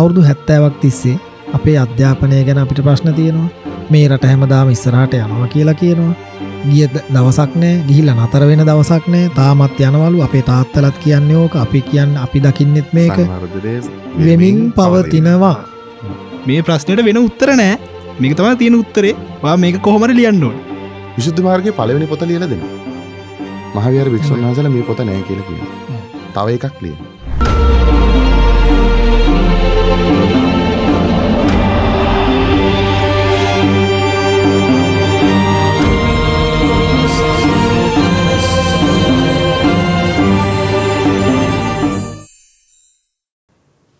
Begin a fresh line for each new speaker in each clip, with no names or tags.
අවුරුදු හැත්තෑවක් තිස්සේ අපේ අධ්‍යාපනය ගැන අපිට ප්‍රශ්න තියෙනවා මේ රට හැමදාම ඉස්සරහට යනවා කියලා කියනවා ගිය දවසක් නෑ ගිහිල්ලා නතර වෙන දවසක් නෑ තාමත් යනවලු අපේ තාත්තලත් කියන්නේ ඕක අපි කියන්න අපි දකින්නෙත් මේක වෙමින් පවතිනවා
මේ ප්‍රශ්නයට වෙන උත්තර නෑ මේක තම තියෙන උත්තරේ වා
මේක කොහොමර ලියන්න ඕන විශුද්ධ මාර්ගය පලවෙනි පොත ලියල දෙන්න මහවිර භික්ෂන් වහසල මේ පොත නෑ කියලකිය තව එකක් ලියන්න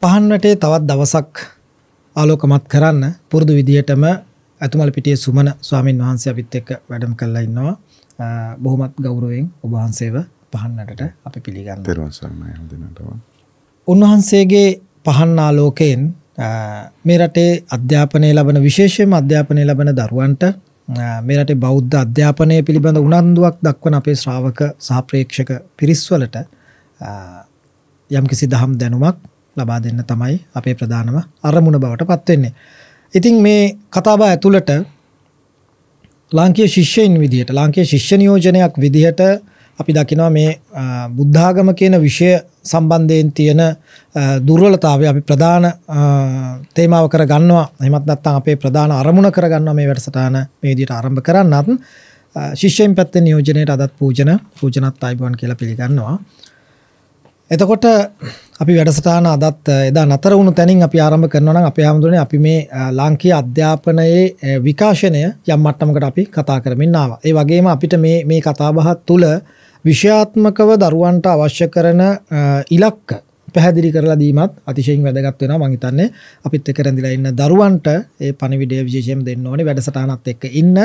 පහන් වැටේ තවත් දවසක් ආලෝකමත් කරන්න පුරුදු විදියටම ඇතුමල් පිටියේ සුමන ස්වාමින් වහන්සේ අපිත් එක්ක වැඩම කරලා ඉන්නවා. බොහොමත් ගෞරවයෙන් ඔබ වහන්සේව පහන් වැටට
අපි පිළිගන්නවා. පෙරවන් සර්ණයි හඳුනනවා.
උන්වහන්සේගේ පහන් ආලෝකයෙන් මේ රටේ අධ්‍යාපනය ලබන විශේෂයෙන්ම අධ්‍යාපනය ලබන දරුවන්ට මේ රටේ බෞද්ධ අධ්‍යාපනය පිළිබඳ උනන්දුවක් දක්වන අපේ ශ්‍රාවක සහ ප්‍රේක්ෂක පිරිස්වලට යම්කිසි දහම් දැනුමක් ලබා දෙන්න තමයි අපේ ප්‍රධානම අරමුණ බවට පත්වෙන්නේ. ඉතින් මේ කතාබා ඇතුළට ලාංකීය ශිෂ්‍යයින් විදිහට ලාංකීය ශිෂ්‍ය නියෝජනයක් විදිහට අපි දකිනවා මේ බුද්ධාගම කියන විෂය සම්බන්ධයෙන් තියෙන දුර්වලතාවය අපි ප්‍රධාන තේමාව කරගන්නවා. එහෙමත් නැත්නම් අපේ ප්‍රධාන අරමුණ කරගන්නවා මේ වැඩසටහන මේ විදිහට ආරම්භ කරන්නත්. ශිෂ්‍යයන් පැත්තේ නියෝජනයට අදත් පූජන පූජනත් ආයිබෝන් කියලා පිළිගන්නවා. එතකොට අපි වැඩසටාන අදත් එදා නතර වුණු තැනින් අපි ආරම්භ කරනවා නම් අපේ හැමදෙන්නේ අපි මේ ලාංකීය අධ්‍යාපනයේ විකාශනය යම් මට්ටමකට අපි කතා කරමින් ආවා. ඒ වගේම අපිට මේ මේ කතාබහ තුළ විෂයාත්මකව දරුවන්ට අවශ්‍ය කරන ඉලක්ක පැහැදිලි කරලා දීමත් අතිශයින් වැදගත් වෙනවා මම හිතන්නේ අපිත් එක්ක රැඳිලා ඉන්න දරුවන්ට ඒ පණිවිඩය විශේෂයෙන් දෙන්න ඕනේ වැඩසටහනත් එක්ක ඉන්න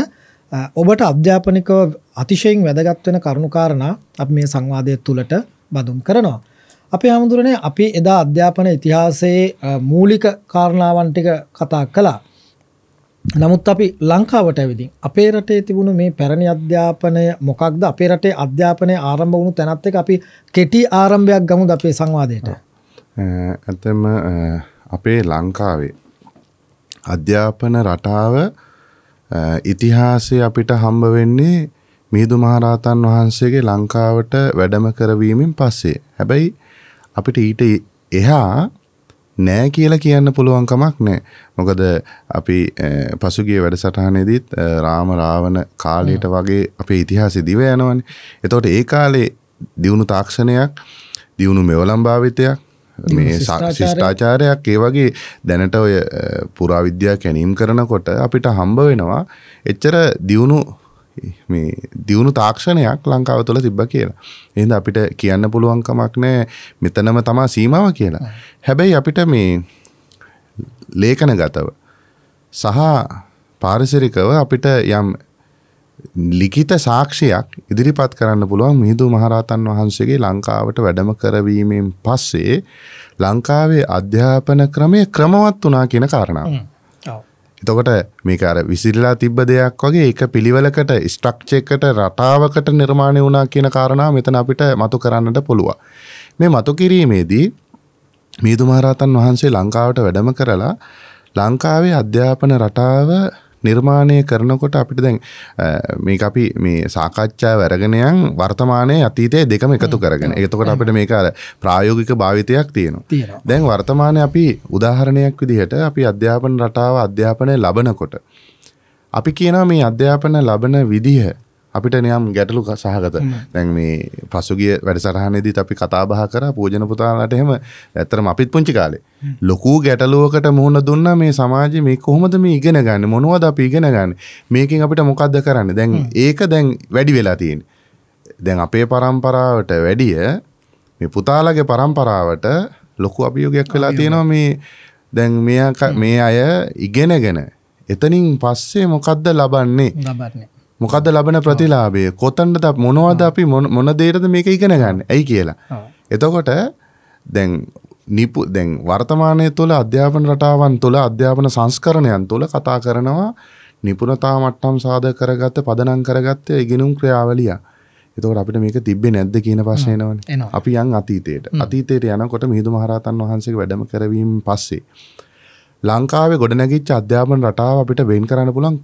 ඔබට අධ්‍යාපනිකව අතිශයින් වැදගත් වෙන කරුණු කාරණා අපි මේ සංවාදයේ තුලට බඳුන් කරනවා අපේ හමුදුරනේ අපි එදා අධ්‍යාපන ඉතිහාසයේ මූලික කාරණාවන් ටික කතා කළා. නමුත් අපි ලංකාවට ඇවිදින් අපේ රටේ තිබුණු මේ පැරණි අධ්‍යාපනය මොකක්ද අපේ රටේ අධ්‍යාපනය ආරම්භ වුණු තැනත් එක අපි කෙටි ආරම්භයක් ගමුද අපේ සංවාදයට
ඇතම අපේ ලංකාවේ අධ්‍යාපන රටාව ඉතිහාසය අපිට හම්බ වෙන්නේ මිහිදු මහරහතන් වහන්සේගේ ලංකාවට වැඩම කරවීමෙන් පස්සේ හැබැයි අපිට ඊට එහා නෑ කියලා කියන්න පුළුවන් කමක් නෑ. මොකද අපි පසුගිය වැඩසටහනේදීත් රාම රාවණ කාලයට වගේ අපේ ඉතිහාසෙ දිව යනවනේ. එතකොට ඒ කාලේ දියුණු තාක්ෂණයක්, දියුණු මෙවලම් භාවිතයක්, මේ ශිෂ්ඨාචාරයක් ඒ වගේ දැනට ඔය පුරාවිද්‍යා කැනීම් කරනකොට අපිට හම්බ වෙනවා එච්චර දියුණු මේ දියුණු තාක්ෂණයක් ලංකාව තුළ තිබ්බ කියලා. එහිද අපිට කියන්න පුළුවන්කමක් නෑ මෙතනම තමා සීමාව කියලා. හැබැයි අපිට මේ ලේඛන ගතව සහ පාරිසරිකව අපිට යම් ලිඛිත සාක්ෂියක් ඉදිරිපත් කරන්න පුළුවන් මිහිඳු මහරහතන් වහන්සේගේ ලංකාවට වැඩම කරවීමෙන් පස්සේ ලංකාවේ අධ්‍යාපන ක්‍රමය ක්‍රමවත් වුණා කියන කාරණාව. එතකොට මේකාර විසිල්ලා තිබ්බ දෙයක් වගේ එක පිළිවලකට ස්ට්‍රක්්චයකට රටාවකට නිර්මාණය වුණා කියන කාරණා මෙතන අපිට මතු කරන්නට පුළුවන්. මේ මතු කිරීමේදී මීදුමහරහතන් වහන්සේ ලංකාවට වැඩම කරලා ලංකාවේ අධ්‍යාපන රටාව නිර්මාණය කරනකොට අපිට දැන් මේ අපි මේ සාකච්ඡා වැරගෙනයන් වර්තමානය අතීතය දෙකම එකතු කරගෙන එතකොට අපිට මේකාර ප්‍රායෝගික භාවිතයක් තියෙනවා දැන් වර්තමානය අපි උදාහරණයක් විදිහට අපි අධ්‍යාපන රටාව අධ්‍යාපනය ලබනකොට අපි කියනවා මේ අධ්‍යාපන ලබන විදිහ අපිට නියම් ගැටලු සහගත දැන් මේ පසුගිය වැඩසටහනේදීත් අපි කතා බහ කරා පූජන පුතාලාට එහෙම ඇත්තටම අපිත් පුංචි කාලේ ලොකු ගැටලුවකට මුහුණ දුන්නා මේ සමාජයේ මේ කොහොමද මේ ඉගෙන ගන්න මොනවද අපි ඉගෙන ගන්න මේකෙන් අපිට මොකක්ද කරන්න දැන් ඒක දැන් වැඩි වෙලා තියෙන දැන් අපේ පරම්පරාවට වැඩිය මේ පුතාලගේ පරම්පරාවට ලොකු අභියෝගයක් වෙලා තියෙනවා මේ දැන් මේ අය ඉගෙනගෙන එතනින් පස්සේ මොකක්ද ලබන්නේ මොකද ලබන ප්‍රතිලාභය කොතන්ට මොනවද අපි මොන දේරද මේක ඉගෙන ගන්න ඇයි කියලා. එතකොට දැන් නිපු දැන් වර්තමානය තුළ අධ්‍යාපන රටාවන් තුළ අධ්‍යාපන සංස්කරණයන් තුළ කතා කරනවා නිපුණතා මට්ටම් සාධ කරගත්ත පදනම් කරගත්ත ඉගෙනුම් ක්‍රියාවලිය. එතකොට අපිට මේක තිබ්බේ නැද්ද කියන ප්‍රශ්නයනවනේ. අපි යන් අතීතයට. අතීතයට යනකොට මිහිඳු මහරහතන් වහන්සේගේ වැඩම කරවීම පස්සේ ලංකාවේ ගොඩනැගිච්ච අධ්‍යාපන රටාව අපිට වෙන් කරන්න පුළන්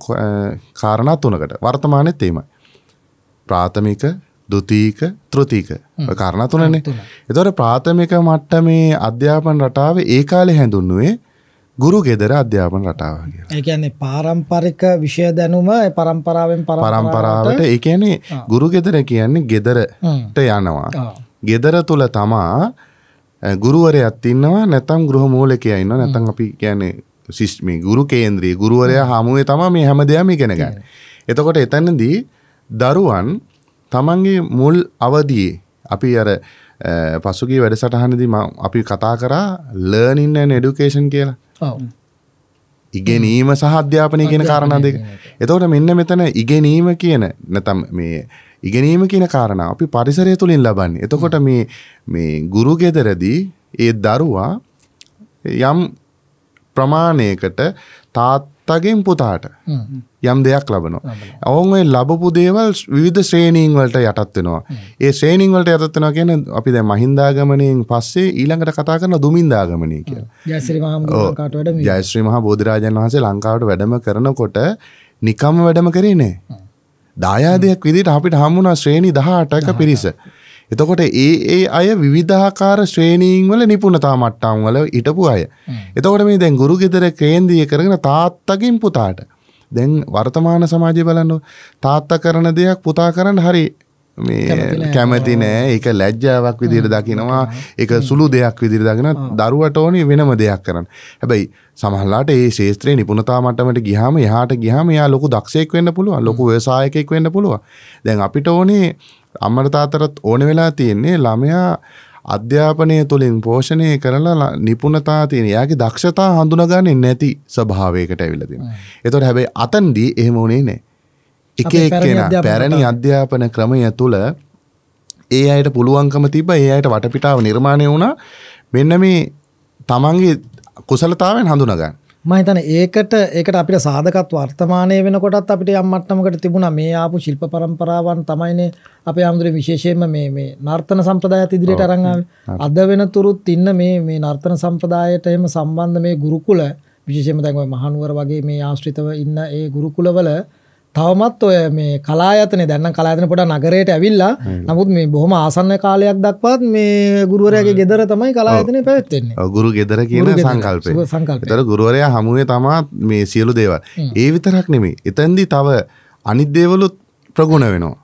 කාරණා තුනකට වර්තමානය තේමයි. ප්‍රාථමික දුතීක තෘතික කාරණ තුනනේ එතොට ප්‍රාථමික මට්ට මේ අධ්‍යාපන රටාව ඒ කාලෙ හැඳුන්නුවේ ගුරු ගෙදර අධ්‍යාපන රටාව
ඒකන්නේ පාරම්පරික විෂය දැනුම පරම්පරාවෙන් පරම්පරාවට
ඒකනේ ගුරු ගෙදර කියන්නේ ගෙදරට යනවා. ගෙදර තුළ තමා ගුරුවරයක් ඉන්නවා නැතම් ගෘහ මූලකයා ඉන්නවා නැතම් අපි කියන්නේ සිස්මි ගුරු කේන්ද්‍රී ගුරුවරයා හමුවේ තමයි මේ හැම දෙයක්ම ඉගෙන ගන්න. එතකොට එතනදී දරුවන් තමන්ගේ මුල් අවදියේ අපි අර පසුගිය වැඩසටහනදී අපි කතා කරා ලර්නින් ඇන් එඩුකේෂන් කියලා. ඉගෙනීම සහ අධ්‍යාපනය කියන කාරණා දෙක. එතකොට මෙන්න මෙතන ඉගෙනීම කියන නැතම් මේ ඉගෙනීම කියන කාරණාව අපි පරිසරය තුළින් ලබන්නේ. එතකොට මේ මේ ගුරු ගෙදරදී ඒ දරුවා යම් ප්‍රමාණයකට තාත්තගෙන් පුතාට යම් දෙයක් ලබනවා. ඔවුන් ඒ ලබපු දේවල් විවිධ ශ්‍රේණීන් වලට යටත් වෙනවා. ඒ ශ්‍රේණීන් වලට යටත් වෙනවා කියන්නේ අපි දැන් මහින්දාගමණයෙන් පස්සේ ඊළඟට කතා කරන දුමින්දාගමණය කියලා. ජයශ්‍රී මහා ලංකාවට වැඩම ජයශ්‍රී මහා බෝධිරාජන් වහන්සේ ලංකාවට වැඩම කරනකොට නිකම්ම වැඩම කරේ නෑ. දායාදයක් විදිට අපිට හමුණා ශ්‍රේණි දහටක පිරිස. එතකොට ඒ ඒ අය විධාකාර ශ්‍රේණීන් වල නිපුණතා මට්ටම් වල ඉටපු අය. එතකොට මේ දැන් ගුරු ගෙදර කේන්දිය කරගෙන තාත්තකින් පුතාට. දැන් වර්තමාන සමාජය බලන්න තාත්තා කරන දෙයක් පුතා කරන්න හරි මේ කැමති නෑ ඒක ලැජ්ජාවක් විදිර දකිනවා එක සුළු දෙයක් විදිර දකින දරුවට ඕනි වෙනම දෙයක් කරන්න හැබැයි සමහල්ලාට ඒ ශේත්‍රයේ නිපුණතාමටමට ගිහම යාට ගිහම යා ලොකු දක්ෂයෙක් වෙන්න පුළුව ලොකු ව්‍යසායකෙක් වෙන්න පුළුව දැන් අපිට ඕනේ අම්මරතාතරත් ඕන වෙලා තියෙන්නේ ළමයා අධ්‍යාපනය තුළින් පෝෂණය කරලා නිපුණතා තියෙන යාගේ දක්ෂතා හඳුනගන්නේ නැති ස්වභාවයකට ඇවිලතින එතොට හැබැයි අතන්දී එහෙම උනේ නෑ එක එක්කෙන පැරණි අධ්‍යාපන ක්‍රමය තුළ ඒ අයට පුළුවන්කම තිබ ඒ අයට වටපිටාව නිර්මාණය වුණා මෙන්න මේ තමන්ගේ කුසලතාවෙන් හඳුනගන්න
මහිතන ඒකට ඒකට අපිට සාධකත් වර්තමානය වෙනකොටත් අපිට අම්මට්ටමකට තිබුණ මේ ආපු ශිල්ප පරම්පරාවන් තමයිනේ අපේ ආමුදුර විශේෂයෙන්ම මේ මේ නර්තන සම්ප්‍රදායත් ඉදිරියට අරංගාව අද වෙන තුරුත් ඉන්න මේ මේ නර්තන සම්ප්‍රදායට එම සම්බන්ධ මේ ගුරුකුල විශේෂයෙන්ම දැන් මහනුවර වගේ මේ ආශ්‍රිතව ඉන්න ඒ ගුරුකුලවල තවමත් ඔය මේ කලායතනේ දැන්න කලායතන පොඩ නගරයට ඇවිල්ලා නමුත් මේ බොහොම ආසන්න කාලයක් දක්වත් මේ ගුරුවරයාගේ ගෙදර තමයි කලායතනේ පැවැත්වෙන්නේ.
ගුරු ගෙදර කියන සංකල්පය. ඒතර ගුරුවරයා හමුවේ තමා මේ සියලු දේවල්. ඒ විතරක් නෙමෙයි. එතෙන්දී තව අනිත් දේවලුත් ප්‍රගුණ වෙනවා.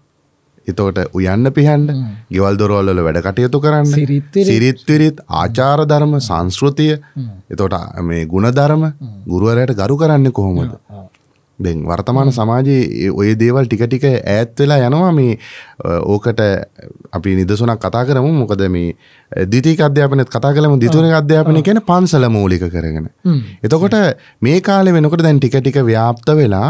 එතකොට උයන්න පිහන්ඩ ගෙවල් දොරවල්ල වැඩ කටයුතු කරන්න සිරිත්විරිත් ආචාර ධර්ම සංස්කෘතිය එතොට මේ ගුණධර්ම ගුරුවරයට ගරු කරන්න කොහොමද දැන් වර්තමාන සමාජයේ ඔය දේවල් ටික ටික ඈත් වෙලා යනවා මේ ඕකට අපි නිදසුනක් කතා කරමු මොකද මේ ද්විතීක අධ්‍යාපනයත් කතා කළම ද්විතීක අධ්‍යාපනය කියන්නේ පන්සල මූලික කරගෙන. එතකොට මේ කාලේ වෙනකොට දැන් ටික ටික ව්‍යාප්ත වෙලා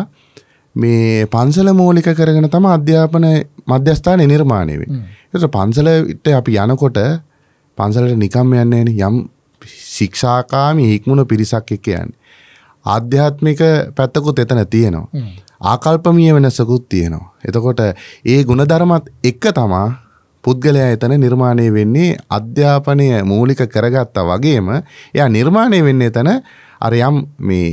මේ පන්සල මූලික කරගෙන තමයි අධ්‍යාපන මධ්‍යස්ථානය නිර්මාණය වෙන්නේ. ඒතර පන්සලට අපි යනකොට පන්සලට නිකම්ම යන්නේ යම් ශික්ෂාකාමී හික්මුණ පිරිසක් එක්ක යන්නේ. ආධ්‍යාත්මික පැත්තකුත් එතන තියෙනවා. ආකල්පමිය වෙනසකුත් තියෙනවා. එතකොට ඒ ගුණධර්මත් එක්ක තමා පුද්ගලයා එතන නිර්මාණය වෙන්නේ අධ්‍යාපනය මූලික කරගත්තා වගේම එයා නිර්මාණය වෙන්නේ එතන අර යම් මේ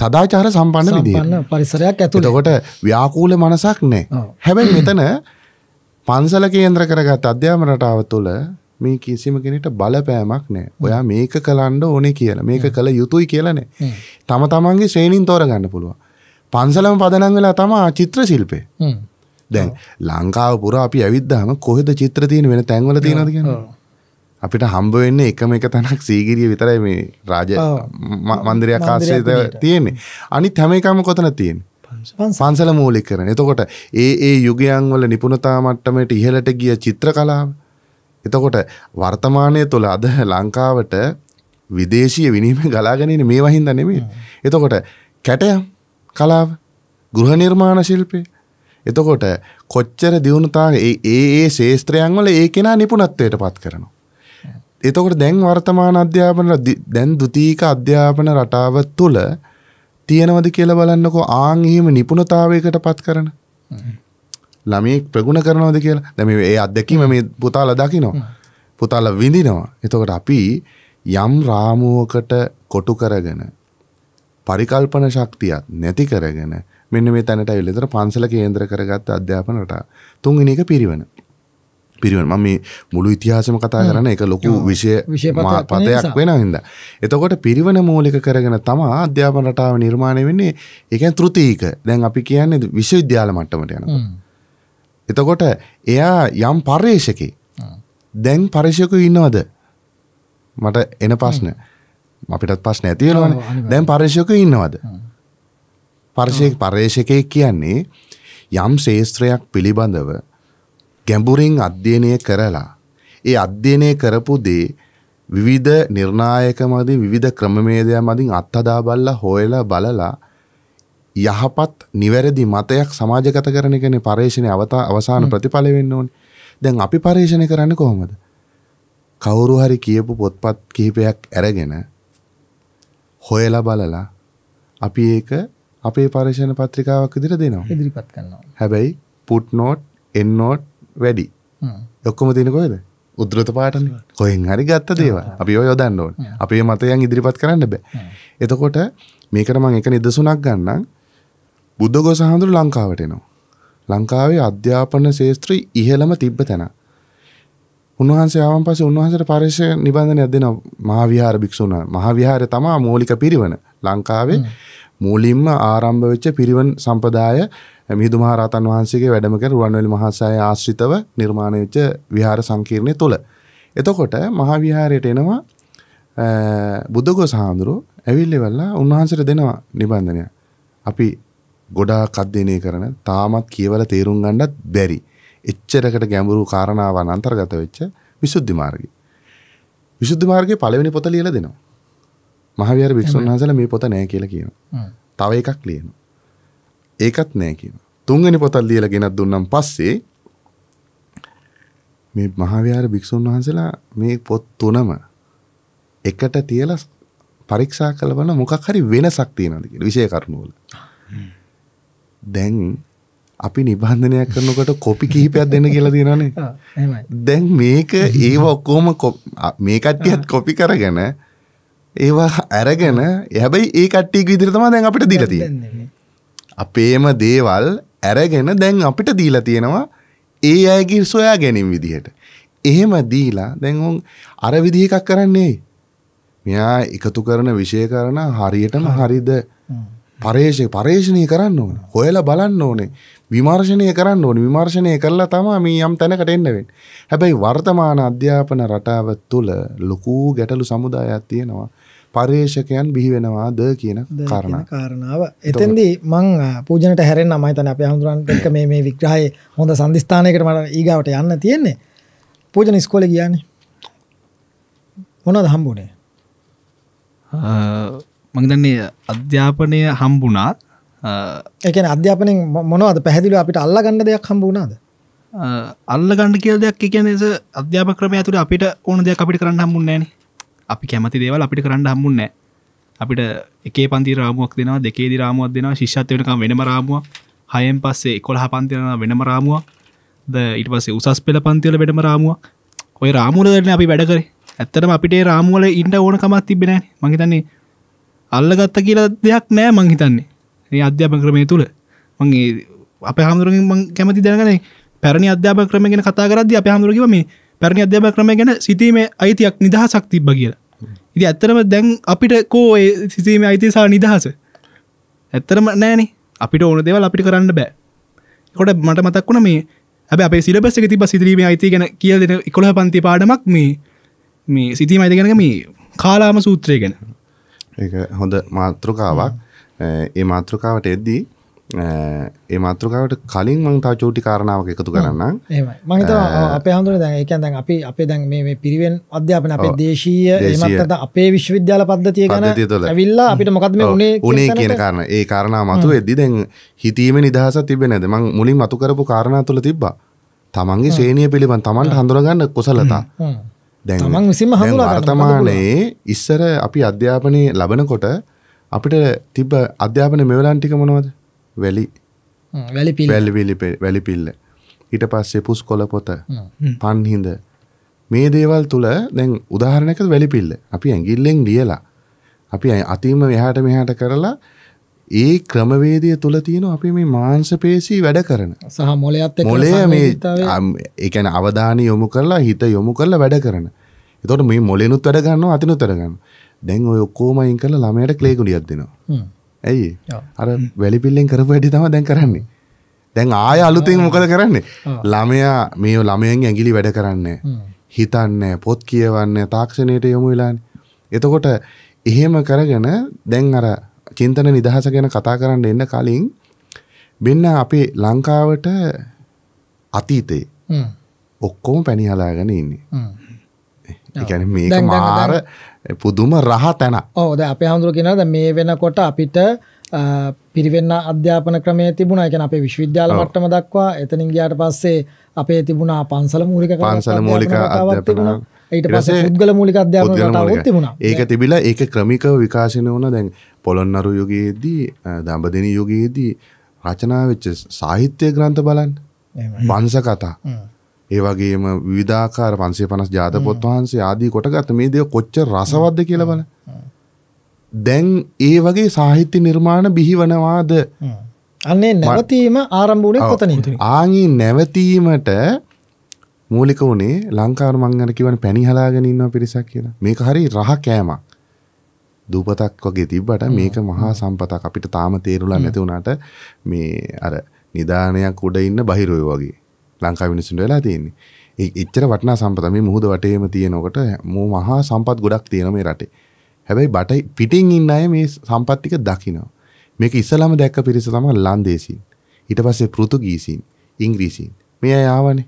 සදාචාර සම්පන්න විදිහට පරිසරයක් ඇතුළේ. එතකොට ව්‍යාකූල මනසක් නැහැ. හැබැයි මෙතන පන්සල කේන්ද්‍ර කරගත් අධ්‍යාපන රටාව තුළ මේ කිසිම කෙනෙට බලපෑමක් නෑ ඔයා මේක කලන්ඩ ඕනේ කියලා මේක කළ යුතුයි කියලනෑ තම තමන්ගේ ශ්‍රේණින් තෝරගන්න පුළුව පන්සලම පදනංගලා තමා චිත්‍ර ශිල්පය දැන් ලංකාව පුර අපි ඇවිදදාම කොහෙද චිත්‍ර තියෙන වෙන තැන්වල තියෙනද කියෙන අපිට හම්බ වෙන්න එකම එක තැනක් සීගිරිය විතරයි මේ රාජ මන්දිරයක් ආශ්‍රේත තියෙන්නේ අනි හැමකම කොතන තියෙන් පන්සල මූලික් කරන එතකොට ඒ ඒ යුගයන් වල නිපුණතා මට්ටමට ඉහලට ගිය චිත්‍ර කලාව එතකොට වර්තමානය තුළ අද ලංකාවට විදේශීය විනිීම ගලාගැනන මේ වහින්ද නෙමේ. එතකොට කැටයම් කලාව ගෘහ නිර්මාණ ශිල්පය එතකොට කොච්චර දියුණුතාව ඒ ඒ ශේත්‍රයන්වල ඒ කෙනා නිපුණත්වයට පත් කරනවා. එතකොට දැන් වර්තමාන අධ්‍යාපන දැන් දුතීක අධ්‍යාපන රටාව තුළ තියෙනවද කියල බලන්නකෝ ආංහිම නිපුණතාවයකට පත් කරන. ළමයෙක් ප්‍රගුණ කරනවද කියලා දැම ඒ අදැකීම මේ පුතාල දකිනවා. පුතාල විඳිනවා. එතකට අපි යම් රාමුවකට කොටු කරගෙන. පරිකල්පන ශක්තියත් නැති කරගෙන මෙන්න මේ තැනට විලෙතර පන්සල කේන්ද්‍ර කරගත්ත අධ්‍යාපනට තුන්ගනි එක පිරිවන. පිරිවෙන මම මේ මුළු ඉතිහාසම කතා කරන එක ලොකු විෂය පතයක් වෙන හිද. එතකොට පිරිවන මූලික කරගෙන තමා අධ්‍යාපන රටාව නිර්මාණය වෙන්නේ එකන් තෘතිීක දැන් අපි කියන්නේ විශ්වවිද්‍යාල මට්ටමට යනවා. එතකොට එයා යම් පර්යේෂකි දැන් පරිශයකු ඉන්නවද මට එන පස්්න අපිටත් පස්්න ඇතිවෙනවන දැන් පර්ේෂයක ඉන්නවද පර්ශයෙක් පර්යේෂකය කියන්නේ යම් ශේස්ත්‍රයක් පිළිබඳව ගැඹුරින් අධ්‍යයනය කරලා ඒ අධ්‍යයනය කරපු දේ විවිධ නිර්ණායක මදී විධ ක්‍රමේදය මඳින් අත්හදා බල්ල හොයලා බලලා යහපත් නිවැරදි මතයක් සමාජගත කරන එකන පර්ේෂණය අවතා අවසාන ප්‍රතිඵල වෙන්න ඕනි දැන් අපි පර්ේෂණය කරන්න කොහොමද කවුරු හරි කියපු පොත්පත් කිහිපයක් ඇරගෙන හොයලා බලලා අපි ඒක අපේ පර්ේෂණ පත්‍රිකාවක් ඉදිර දෙනවා
ඉදිරිපත් කරනවා
හැබැයි පුට් නෝට් එන්නෝට් වැඩි ඔක්කොම තින කොයද උද්‍රත පාටන කොහෙන් හරි ගත්ත දේව අපි ඔය යොදන්න ඕන අපේ මතයන් ඉදිරිපත් කරන්න බෑ එතකොට මේකට මං එක නිදසුනක් ගන්නම් බුද්ධගොස හඳුරු ලංකාවට එනවා. ලංකාවේ අධ්‍යාපන ශේත්‍රී ඉහළම තිබ්බ තැන. උන්වහන්සේ ආවන් පස්සේ උන්වහන්සේට පරිශ නිබන්ධනයක් දෙනවා මහාවිහාර භික්ෂුණ. මහාවිහාරය තමයි මූලික පිරිවන. ලංකාවේ මූලින්ම ආරම්භ වෙච්ච පිරිවන් සම්පදාය මිහිඳු මහ රහතන් වහන්සේගේ වැඩම කර රුවන්වැලි මහාසෑය ආශ්‍රිතව නිර්මාණය වෙච්ච විහාර සංකීර්ණය තුළ. එතකොට මහාවිහාරයට එනවා බුද්ධඝෝස හාමුදුරුවෝ ඇවිල්ලිවලා උන්වහන්සේට දෙනවා නිබන්ධනය. අපි ගොඩාක් අධ්‍යයනය කරන තාමත් කියවල තේරුම් ගන්නත් බැරි. එච්චරකට ගැඹුරු කාරණාවන් අන්තර්ගත වෙච්ච විසුද්ධි මාර්ගය. විසුද්ධි මාර්ගයේ පළවෙනි පොත ලියලා දෙනවා. මහවිහාර භික්ෂුන් වහන්සේලා මේ පොත නෑ කියලා කියනවා. තව එකක් ලියනවා. ඒකත් නෑ කියනවා. තුන්වෙනි පොතත් ලියලා ගෙනත් දුන්නම් පස්සේ මේ මහාවිහාර භික්ෂුන් වහන්සේලා මේ පොත් තුනම එකට තියලා පරීක්ෂා කළ බලන මොකක් හරි වෙනසක් තියෙනවද කියලා විශේෂ කරුණු වල. දැන් අපි නිබන්ධනයක් කරනකොට කොපි කිහිපයක් දෙන්න කියලා තියෙනවානේ දැන් මේක ඒව ඔක්කෝම මේකට්ටියත් කොපි කරගෙන ඒවා ඇරගෙන හැබයි ඒ කට්ටියක් විදිරතම දැන් අපිට දීලා තියෙන අපේම දේවල් ඇරගෙන දැන් අපිට දීලා තියෙනවා ඒ අයගේ සොයා ගැනීම් විදිහට එහෙම දීලා දැන්ඔන් අර විදිහ එකක් කරන්නේ මෙයා එකතු කරන විෂය කරන හරියටම හරිද පරේෂය පර්ේෂණය කරන්න ඕන හොයලා බලන්න ඕනේ විමර්ශනය කරන්න ඕන විමර්ශනය කරලා තමා මේ යම් තැනකට එන්නවෙන් හැබැයි වර්තමාන අධ්‍යාපන රටාව තුළ ලොකූ ගැටලු සමුදායක් තියෙනවා පර්ේෂකයන් බිහිවෙනවාද කියන කරණ
කාරණාව එතන්දී මං පූජනට හැරෙන් අමයිතන අප හඳුරන්ට එක මේ මේ විග්‍රහය හොඳ සධස්ථානයකට මට ඒගාවට යන්න තියෙන්නේ පූජන ස්කෝල කියන්නේ මොනද හම්බුණේ
මගදන්නේ අධ්‍යාපනය හම්බුණා
එකන අධ්‍යාපනෙන් මොනවද පැහැදිලි අපිට අල්ලගන්න දෙයක් හම්බුණාද
අල්ලගණ්ඩ කියල් දෙයක් එකන අධ්‍යාප ක්‍රම ඇතුර අපිට ඕන දෙයක් අපිට කරන්න හම්බුන්නෑන අපි කැමති දේවල් අපිට කරන්න හම්බුන්නෑ අපිට එක පන්ති රාමුවක් දෙනවා දෙකේ රාමුවක් දෙනවා ශිෂ්‍යත් වෙනක වෙනම රාමුවක් හයම් පස්සේ කොළහ පන්තිරන වෙනම රාමුවක් ද ඉට පස්සේ උසස් පෙළ පන්තිවල වෙනම රාමුවක් ඔය රාමුල දෙරන අපි වැඩකර ඇත්තරම අපිට රාමුවල ඉන්ඩ ඕන කමත් තිබෙන මගේ තන්නේ අල්ලගත්ත කියලා දෙයක් නෑ මං හිතන්නේ ඒ අධ්‍යාපන ක්‍රමය තුළ මගේ අප හාමුදුරුවෙන් මං කැමති දැනගන පැරණි අධ්‍යාප ක්‍රම ගෙන කතා කරද අප හාමුදුරුව මේ පැරණි අධ්‍යාප ක්‍රම ගැන සිතීමේ අයිතියක් නිදහසක් තිබ්බ කියලා ඉති ඇත්තරම දැන් අපිට කෝ සිතීම අයිතිසා නිදහස ඇත්තරම නෑනේ අපිට ඕන දෙවල් අපිට කරන්න බෑ කොට මට මතක් වුණ මේ ඇ අපේ සිලබස්ස එක තිබ සිතරීම අයිති ගැන කියල දෙෙන එකොළ පන්ති පාඩමක් මේ මේ සිතීම අයිති ගැනක මේ කාලාම සූත්‍රය ගැන
ඒ හොඳ මාතෘකාවක් ඒ මාතෘකාවට එද්දී ඒ මාතෘකාවට කලින් මං තා චෝටි කාරණාවක් එකතු කරන්න
මහිත අප හඳුර දැන් එකන් දැන් අපි අපේ දැන් මේ පිරිවෙන් අධ්‍යාපන අපේ දේශීය එමත් අපේ විශ්වවිද්‍යාල පද්ධතිය ගැන ඇවිල්ලා අපිට මොකද මේ උනේ උනේ කියන
කාරණ ඒ කාරණා මතු එද්දි දැන් හිතීම නිදහස තිබෙන ඇද මං මුලින් මතු කරපු කාරණා තුළ තිබ්බා තමන්ගේ ශේනය පිළිබඳ තමන්ට හඳුරගන්න කොසලතා තමන් විසිම හ වර්තමානයේ ඉස්සර අපි අධ්‍යාපනය ලබනකොට අපිට තිබ අධ්‍යාපන මෙවලන්ටික මොනවද වැලි වැලිපිල්ල ඊට පස්සේ පුස් කොල පොත පන්හින්ද මේ දේවල් තුළ දැන් උදාහරණක වැලිපිල්ල අපි ඇගිල්ලෙන් ලියලා අපි අතිම මෙහාට මෙහාට කරලා ඒ ක්‍රමවේදය තුළ තියෙන අපි මේ මාංශ පේශී වැඩ කරන
සහ මොලයත් මොලය මේ
එකන අවධානය යොමු කරලා හිත යොමු කරලා වැඩ කරන එතොට මේ මොලනුත් වැඩ ගන්නවා අතිනු තරගන්න දැන් ඔය ඔක්කෝමයින් කරලා ළමයට ක්ලේකුඩියක් දෙනවා ඇයි අර වැලිපිල්ලෙන් කරපු වැඩි තම දැන් කරන්නේ දැන් ආය අලුතින් මොකද කරන්නේ ළමයා මේ ළමයෙන් ඇගිලි වැඩ කරන්න හිතන්න පොත් කියවන්න තාක්ෂණයට යොමු වෙලාන් එතකොට එහෙම කරගෙන දැන් අර චින්තන නිදහස ගැන කතා කරන්න එන්න කලින් මෙන්න අපේ ලංකාවට අතීතේ ඔක්කොම පැණිහලාගෙන ඉන්නේ එකැන මේ මාර පුදුම රහ තැන
ඕද අප හඳුරු කියෙනද මේ වෙනකොට අපිට පිරිවෙන්න අධ්‍යාපන ක්‍රමය තිබුණ එකන අපේ විශ්විද්‍යාල මට්ටම දක්වා එතනින් ගයාට පස්සේ අපේ තිබුණා පන්සල මූලික පන්සල මූලික ඊට පස පුද්ගල මූලික අධ්‍යාපන තිබුණ ඒක
තිබිලා ඒක ක්‍රමිකව විකාශනය වුණ දැන් පොළොන්නරු යුගයේදී දඹදෙන යුගයේදී රචනා වෙච්ච සාහිත්‍ය ග්‍රන්ථ බලන්න. වංශ කතා. ඒ වගේම විවිධාකාර 550 ජාත පොත් වහන්සේ ආදී කොටගත් මේ දේ කොච්චර රසවත්ද කියලා බලන්න. දැන් ඒ වගේ සාහිත්‍ය නිර්මාණ බිහිවනවාද? අන්නේ නැවතීම ආරම්භ වුණේ කොතනින්ද? ආන්ගේ නැවතීමට මූලික වුණේ ලංකාවට මං අර කියවන පැණි හලාගෙන ඉන්නවා පිරිසක් කියලා. මේක හරි රහ කෑමක්. දූපතක් වගේ තිබ්බට මේක මහා සම්පතක් අපිට තාම තේරුලා නැති වුණාට මේ අර නිදානයක් උඩ ඉන්න බහිරොය වගේ ලංකා මිනිස්සුන්ට වෙලා තියෙන්නේ. එච්චර වටිනා සම්පත මේ මුහුද වටේම තියෙනකොට මෝ මහා සම්පත් ගොඩක් තියෙන මේ රටේ. හැබැයි බට පිටින් ඉන්න අය මේ සම්පත් ටික දකිනවා. මේක ඉස්සලම දැක්ක පිරිස තමයි ලන්දේසීන්. ඊට පස්සේ පෘතුගීසීන්, ඉංග්‍රීසීන්. මේ අය ආවනේ.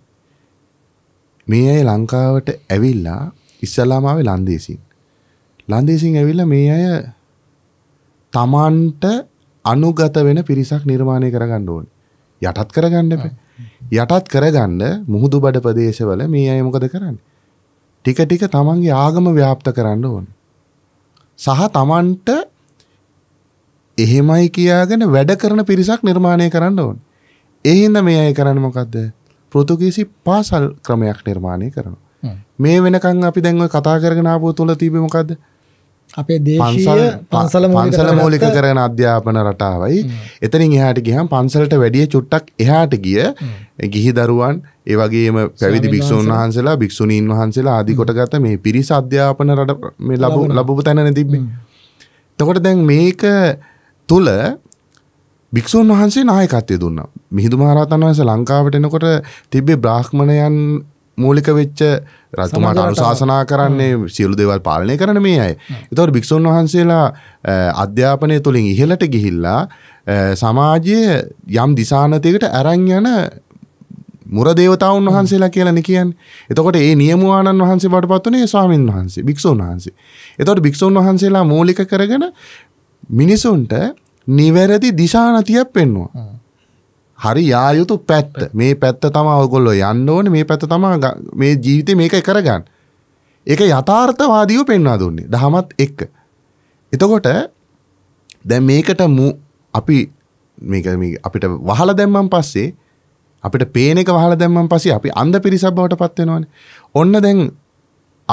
මේ අය ලංකාවට ඇවිල්ලා ඉස්සලාම ආවේ ලන්දේසීන්. ලන්දේසින් ඇවිල්ලා මේ අය තමන්ට අනුගත වෙන පිරිසක් නිර්මාණය කරගන්න ඕනේ. යටත් කරගන්න එපා. යටත් කරගන්න මුහුදු බඩ ප්‍රදේශවල මේ අය මොකද කරන්නේ? ටික ටික තමන්ගේ ආගම ව්‍යාප්ත කරන්න ඕනේ. සහ තමන්ට එහෙමයි කියාගෙන වැඩ කරන පිරිසක් නිර්මාණය කරන්න ඕනේ. ඒ හින්දා මේ අය කරන්නේ මොකද්ද? පෘතුගීසි පාසල් ක්‍රමයක් නිර්මාණය කරනවා. මේ වෙනකන් අපි දැන් ඔය කතා කරගෙන ආපුව තුල තිබෙ මොකද්ද? අපේ දේශීය පන්සල පන්සල මූලික කරන අධ්‍යාපන රටාවයි එතනින් එහාට ගියහම පන්සලට වැඩිය චුට්ටක් එහාට ගිය ගිහි දරුවන් ඒ වගේම පැවිදි භික්ෂූන් වහන්සේලා භික්ෂුණීන් වහන්සේලා ආදි කොටගත මේ පිරිස අධ්‍යාපන රට මේ ලැබු ලැබුව තැන තිබ්බේ. එතකොට දැන් මේක තුල භික්ෂූන් වහන්සේ නායකත්වය දුන්නා. මිහිඳු මහ රහතන් වහන්සේ ලංකාවට එනකොට තිබ්බේ බ්‍රාහ්මණයන් මූලික වෙච්ච රතුමාට අනුශාසනා කරන්නේ සියලු දේවල් පාලනය කරන මේ අය. එතවට භික්‍ෂූන් වහන්සේලා අධ්‍යාපනය තුළින් ඉහලට ගිහිල්ලා සමාජය යම් දිසානතයකට ඇරං යන මුරදේවතාවන් වහන්සේලා කියලන කියන් එතකොට ඒ නියමුවාණන් වහන්සේ බට පත්වනේ ස්වාමීන් වහන්සේ භික්‍ෂූන් වහන්සේ. එතවට භික්‍ෂූන් වහන්සේලා මූලික කරගෙන මිනිසුන්ට නිවැරදි දිසානතියක් පෙන්වා. හරි යායුතු පැත්ත මේ පැත්ත තම ඔගොල්ලො යන්න ඕන මේ පැත්ත තම මේ ජීවිතය මේක කරගන්න. එක යථාර්ථවාදීව පෙන්වා දුන්නේ දහමත් එක්ක. එතකොට දැ මේකට මු අපි අපිට වහල දැම්මන් පස්සේ අපිට පේන එක වහල දැම්මන් පසේ අපි අන්ද පිරිසබවට පත්වෙනවාන ඔන්න දැන්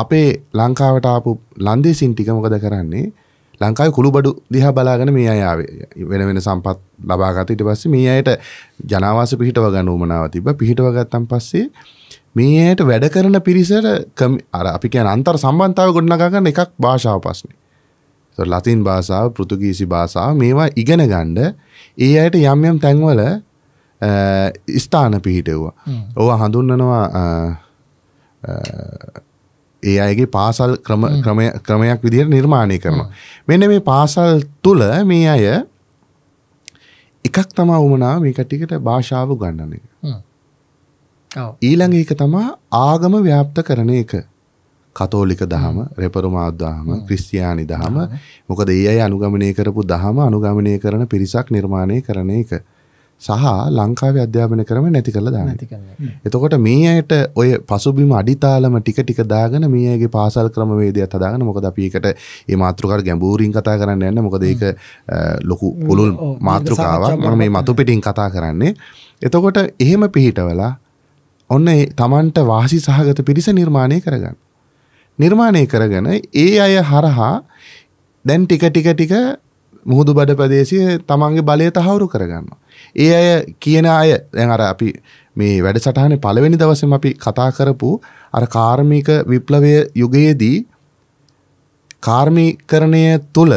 අපේ ලංකාවට ආපු ලන්දේ සින්ටික මොකද කරන්නේ ලංකාව කුළුබඩු දිහ බලාගෙන මේ අයාවේ වෙන වෙන සම්පත් ලබාගත ඉට පස්සේ මේ අයට ජනවාස පිහිටව ගනුවමනාව තිබ පිහිටවගත්තන් පස්සේ මේයට වැඩ කරන පිරිසට කම අර අපි කියන අන්තර් සම්බන්ධාව ගොඩනගන්න එකක් භාෂාව පස්නේ ලතින් භාෂාව පෘතුගීසි භාෂාව මේවා ඉගෙන ගණ්ඩ ඒ අයට යම්යම් තැන්වල ස්ථාන පිහිටව්වා ඕ හඳුන්නනවා ඒ අයගේ පාසල් ක්‍රමයක් විදිහට නිර්මාණය කරනවා. මෙන්න මේ පාසල් තුළ මේ අය එකක් තමා වුමනා මේ කටිකට භාෂාව ගන්නන එක. ඊළඟ එක තමා ආගම ව්‍යාප්ත කරන එක. කතෝලික දහම රෙපරුමාත් දහම ක්‍රිස්තියානි දහම මොකද ඒ අය අනුගමනය කරපු දහම අනුගමනය කරන පිරිසක් නිර්මාණය කරන එක. සහ ලංකාවේ අධ්‍යාපන ක්‍රම නැති කරලා දානවා. එතකොට මේ අයට ඔය පසුබිම අඩිතාලම ටික ටික දාගෙන මේ අයගේ පාසල් ක්‍රමවේදයත් හදාගෙන මොකද අපි ඒකට මේ මාතෘකාව ගැඹුරින් කතා කරන්න යන්න මොකද ඒක ලොකු පුළුල් මාතෘකාවක්. මම මේ මතු පිටින් කතා කරන්නේ. එතකොට එහෙම පිහිටවලා ඔන්න තමන්ට වාසි සහගත පිරිස නිර්මාණය කරගන්න. නිර්මාණය කරගෙන ඒ අය හරහා දැන් ටික ටික ටික මුහුදු බඩ ප්‍රදේශය තමන්ගේ බලය තහවුරු කරගන්න. ඒ අය කියන අය දැන් අර අපි මේ වැඩ සටහන පළවෙනි දවසම අපි කතා කරපු අර කාර්මික විප්ලවය යුගයේදී කාර්මීකරණය තුළ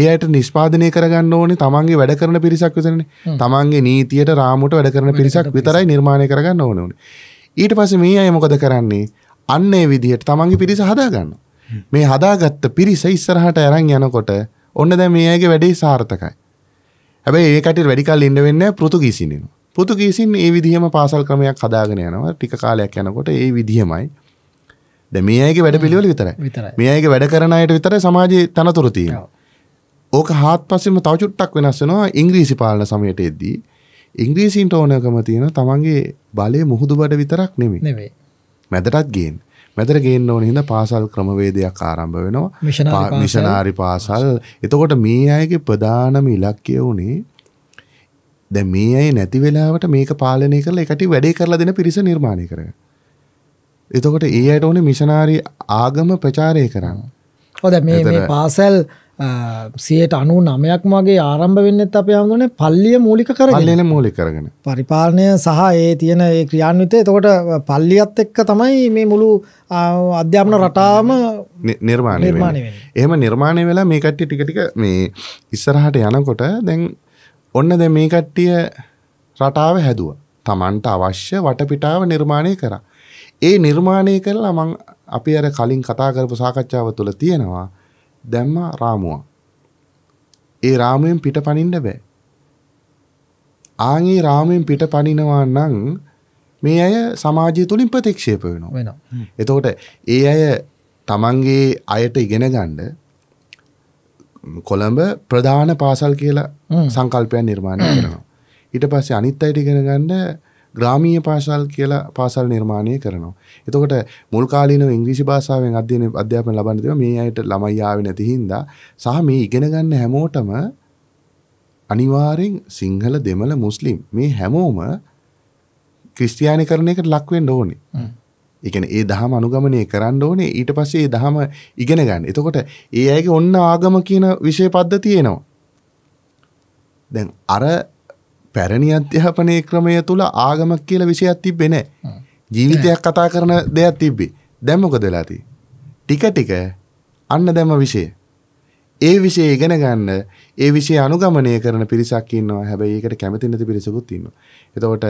ඒ අයට නිස්පාදනය කරගන්න ඕනේ තමන්ගේ වැඩ කරන පිරිසක් විතරනේ තමන්ගේ නීතියට රාමුවට වැඩ කරන පිරිසක් විතරයි නිර්මාණය කරගන්න ඕන ඕනේ. ඊට පස්සේ මේ අය මොකද කරන්නේ? අන්න ඒ විදිහට තමන්ගේ පිරිස හදාගන්නවා. මේ හදාගත්ත පිරිස ඉස්සරහට අරන් යනකොට ඔන්න දැ මේ අයගේ වැඩේ සාර්ථකයි. හැබැයි ඒකට වැඩිකල් ඉන්න වෙන්න පෘතුගීසින්ෙන පෘතුගීසින් ඒ විදිහම පාසල් ක්‍රමයක් හදාගෙන යනවා ටික කාලයක් යනකොට ඒ විදිහමයි ද මේ අයගේ වැඩ පිළිවල විතර මේ අයගේ වැඩ කරන අයට විතර සමාජයේ තනතුරතිය ඕක හත් පස්සෙම තවචුට්ටක් වෙනස් වෙනවා ඉංග්‍රීසි පාලන සමයට එද්දී ඉංග්‍රීසින්ට ඕනකම තියෙන තමන්ගේ බලය මුහුදු බඩ විතරක් නෙමේ මැදටත් ගේෙන් මෙතන ගේන්න ඕන හින්දා පාසල් ක්‍රමවේදයක් ආරම්භ වෙනවා මිෂනාරි පාසල් එතකොට මේ අයගේ ප්‍රධානම ඉලක්කය උනේ දැන් මේ අය නැති වෙලාවට මේක පාලනය කරලා එකට වැඩේ කරලා දෙන පිරිස නිර්මාණය කරගන්න එතකොට ඒ අයට ඕනේ මිෂනාරි ආගම ප්‍රචාරය කරන්න.
ඔව් දැන් මේ මේ පාසල්
සියයට
අනු නමයක් මගේ ආරම්භ වෙන්නෙත් අප අමුන පල්ලිය මූලික කරගෙන මූලි කරගෙන පරිපාලනය සහ ඒ තියෙන ඒ ක්‍රියාන්විතය එතකොට පල්ලියත් එක්ක තමයි මේ මුළු
අධ්‍යාපන රටාම නිර්මාණය එහෙම නිර්මාණය වෙලා මේ කට්ටිය ටිකටික මේ ඉස්සරහට යනකොට දැන් ඔන්න දැ මේ කට්ටිය රටාව හැදුව තමන්ට අවශ්‍ය වටපිටාව නිර්මාණය කර ඒ නිර්මාණය කරලා මං අපි අර කලින් කතා කරපු සාකච්ඡාව තුළ තියෙනවා දැම්මා රාමුවක්. ඒ රාමුවෙන් පිට පනින්න බෑ. ආන්ගේ රාමුවෙන් පිට පනිනවා නම් මේ අය සමාජය තුළින් ප්‍රතික්ෂේප වෙනවා. වෙනවා. එතකොට ඒ අය තමන්ගේ අයට ඉගෙන ගන්න කොළඹ ප්‍රධාන පාසල් කියලා සංකල්පයන් නිර්මාණය කරනවා. ඊට පස්සේ අනිත් අයට ඉගෙන ගන්න ග්‍රාමීය පාසල් කියලා පාසල් නිර්මාණය කරනවා. එතකොට මුල් කාලීනව ඉංග්‍රීසි භාෂාවෙන් අධ්‍යයන අධ්‍යාපන ලබන්න දේවා මේ අයට ළමයි ආවේ නැති හින්දා සහ මේ ඉගෙන ගන්න හැමෝටම අනිවාර්යෙන් සිංහල දෙමළ මුස්ලිම් මේ හැමෝම ක්‍රිස්තියානිකරණයකට ලක් වෙන්න ඕනේ. ඉගෙන ඒ දහම අනුගමනය කරන්න ඕනේ ඊට පස්සේ ඒ දහම ඉගෙන ගන්න. එතකොට ඒ අයගේ ඔන්න ආගම කියන විෂය පද්ධතිය එනවා. දැන් අර පැරණි අධ්‍යාපනය ක්‍රමය තුළ ආගමක් කියල විෂයක් තිබ්බෙන ජීවිතයක් කතා කරන දෙයක් තිබ්බි දැම්මොක දෙලාති. ටික ටික අන්න දැම විෂය. ඒ විෂය ඉගෙන ගන්න ඒ විෂය අනුගමනය කරන පිරිසක් ඉන්නවා හැබැයි ඒකට කැමති නැති පිරිසකුත් ඉන්නවා. එතකොට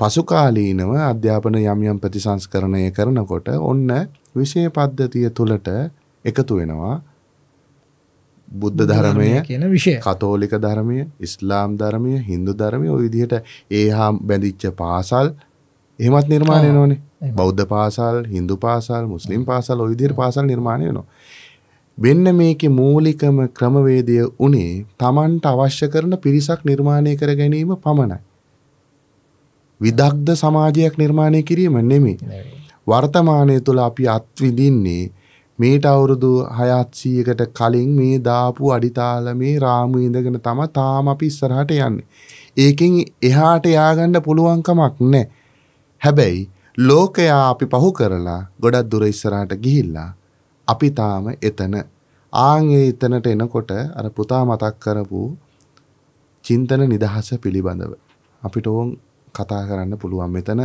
පසුකාලීනව අධ්‍යාපන යම් යම් ප්‍රතිසංස්කරණය කරනකොට ඔන්න විෂය පද්ධතිය තුළට එකතු වෙනවා බුද්ධ ධර්මය කියන විෂය කතෝලික ධර්මය ඉස්ලාම් ධර්මය හින්දු ධර්මය ඔය විදිහට ඒ හා බැඳිච්ච පාසල් එහෙමත් නිර්මාණය වෙනවනේ බෞද්ධ පාසල් හින්දු පාසල් මුස්ලිම් පාසල් ඔය විදිහට පාසල් නිර්මාණය වෙනවා වෙන්න මේකේ මූලිකම ක්‍රමවේදය උනේ Tamanට අවශ්‍ය කරන පිරිසක් නිර්මාණය කර ගැනීම පමණයි විදග්ධ සමාජයක් නිර්මාණය කිරීම නෙමෙයි වර්තමානය තුළ අපි අත්විඳින්නේ මේට අවුරුදු 600කට කලින් මේ දාපු අඩිතාලමේ රාමු ඉඳගෙන තම තාම අපි ඉස්සරහට යන්නේ. ඒකෙන් එහාට ය아가න්න පුළුවන් කමක් නැහැ. හැබැයි ලෝකයා අපි පහු කරලා ගොඩක් දුර ඉස්සරහට ගිහිල්ලා අපි තාම එතන ආන් එතනට එනකොට අර පුතා මතක් කරපු චින්තන නිදහස පිළිබඳව අපිට ඕන් කතා කරන්න පුළුවන්. මෙතන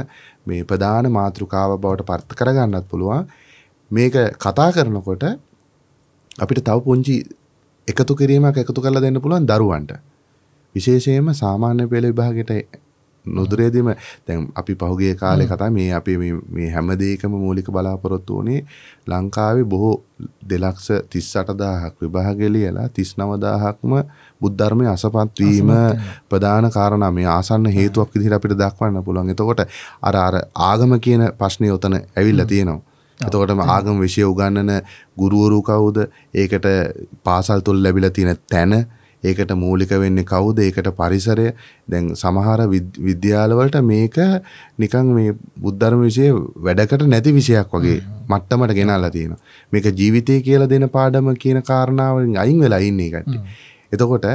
මේ ප්‍රධාන මාතෘකාව බවට පත් කරගන්නත් පුළුවන්. මේක කතා කරනකොට අපිට තව පුංචි එකතු කිරීමක් එකතු කරලා දෙන්න පුළුවන් දරුවන්ට. විශේෂයෙන්ම සාමාන්‍ය පෙළ විභාගයට නොදුරේදීම දැන් අපි පහුගිය කාලේ කතා මේ අපි මේ හැම දෙයකම මූලික බලාපොරොත්තු වුණේ ලංකාවේ බොහෝ 238000ක් විභාගෙ ලියලා 39000ක්ම බුද්ධ ධර්මයේ අසපත් වීම ප්‍රධාන කාරණා මේ ආසන්න හේතුවක් විදිහට අපිට දක්වන්න පුළුවන්. එතකොට අර අර ආගම කියන ප්‍රශ්නේ උතන ඇවිල්ලා තියෙනවා. එතකොටම ආගම විෂය උගන්නන ගුරුවරු කවුද ඒකට පාසල් තුල් ලැබිල තියෙන තැන ඒකට මූලික වෙන්නේ කවුද ඒකට පරිසරය දැන් සමහර විද්‍යාලවලට මේක නිකන් මේ බුද්ධර්ම විෂය වැඩකට නැති විෂයක් වගේ මට්ටමට ගෙනල්ලා තියෙනවා. මේක ජීවිතය කියලා දෙන පාඩම කියන කාරණාවෙන් අයින් වෙලා ඉන්නේ කට්ටිය. එතකොට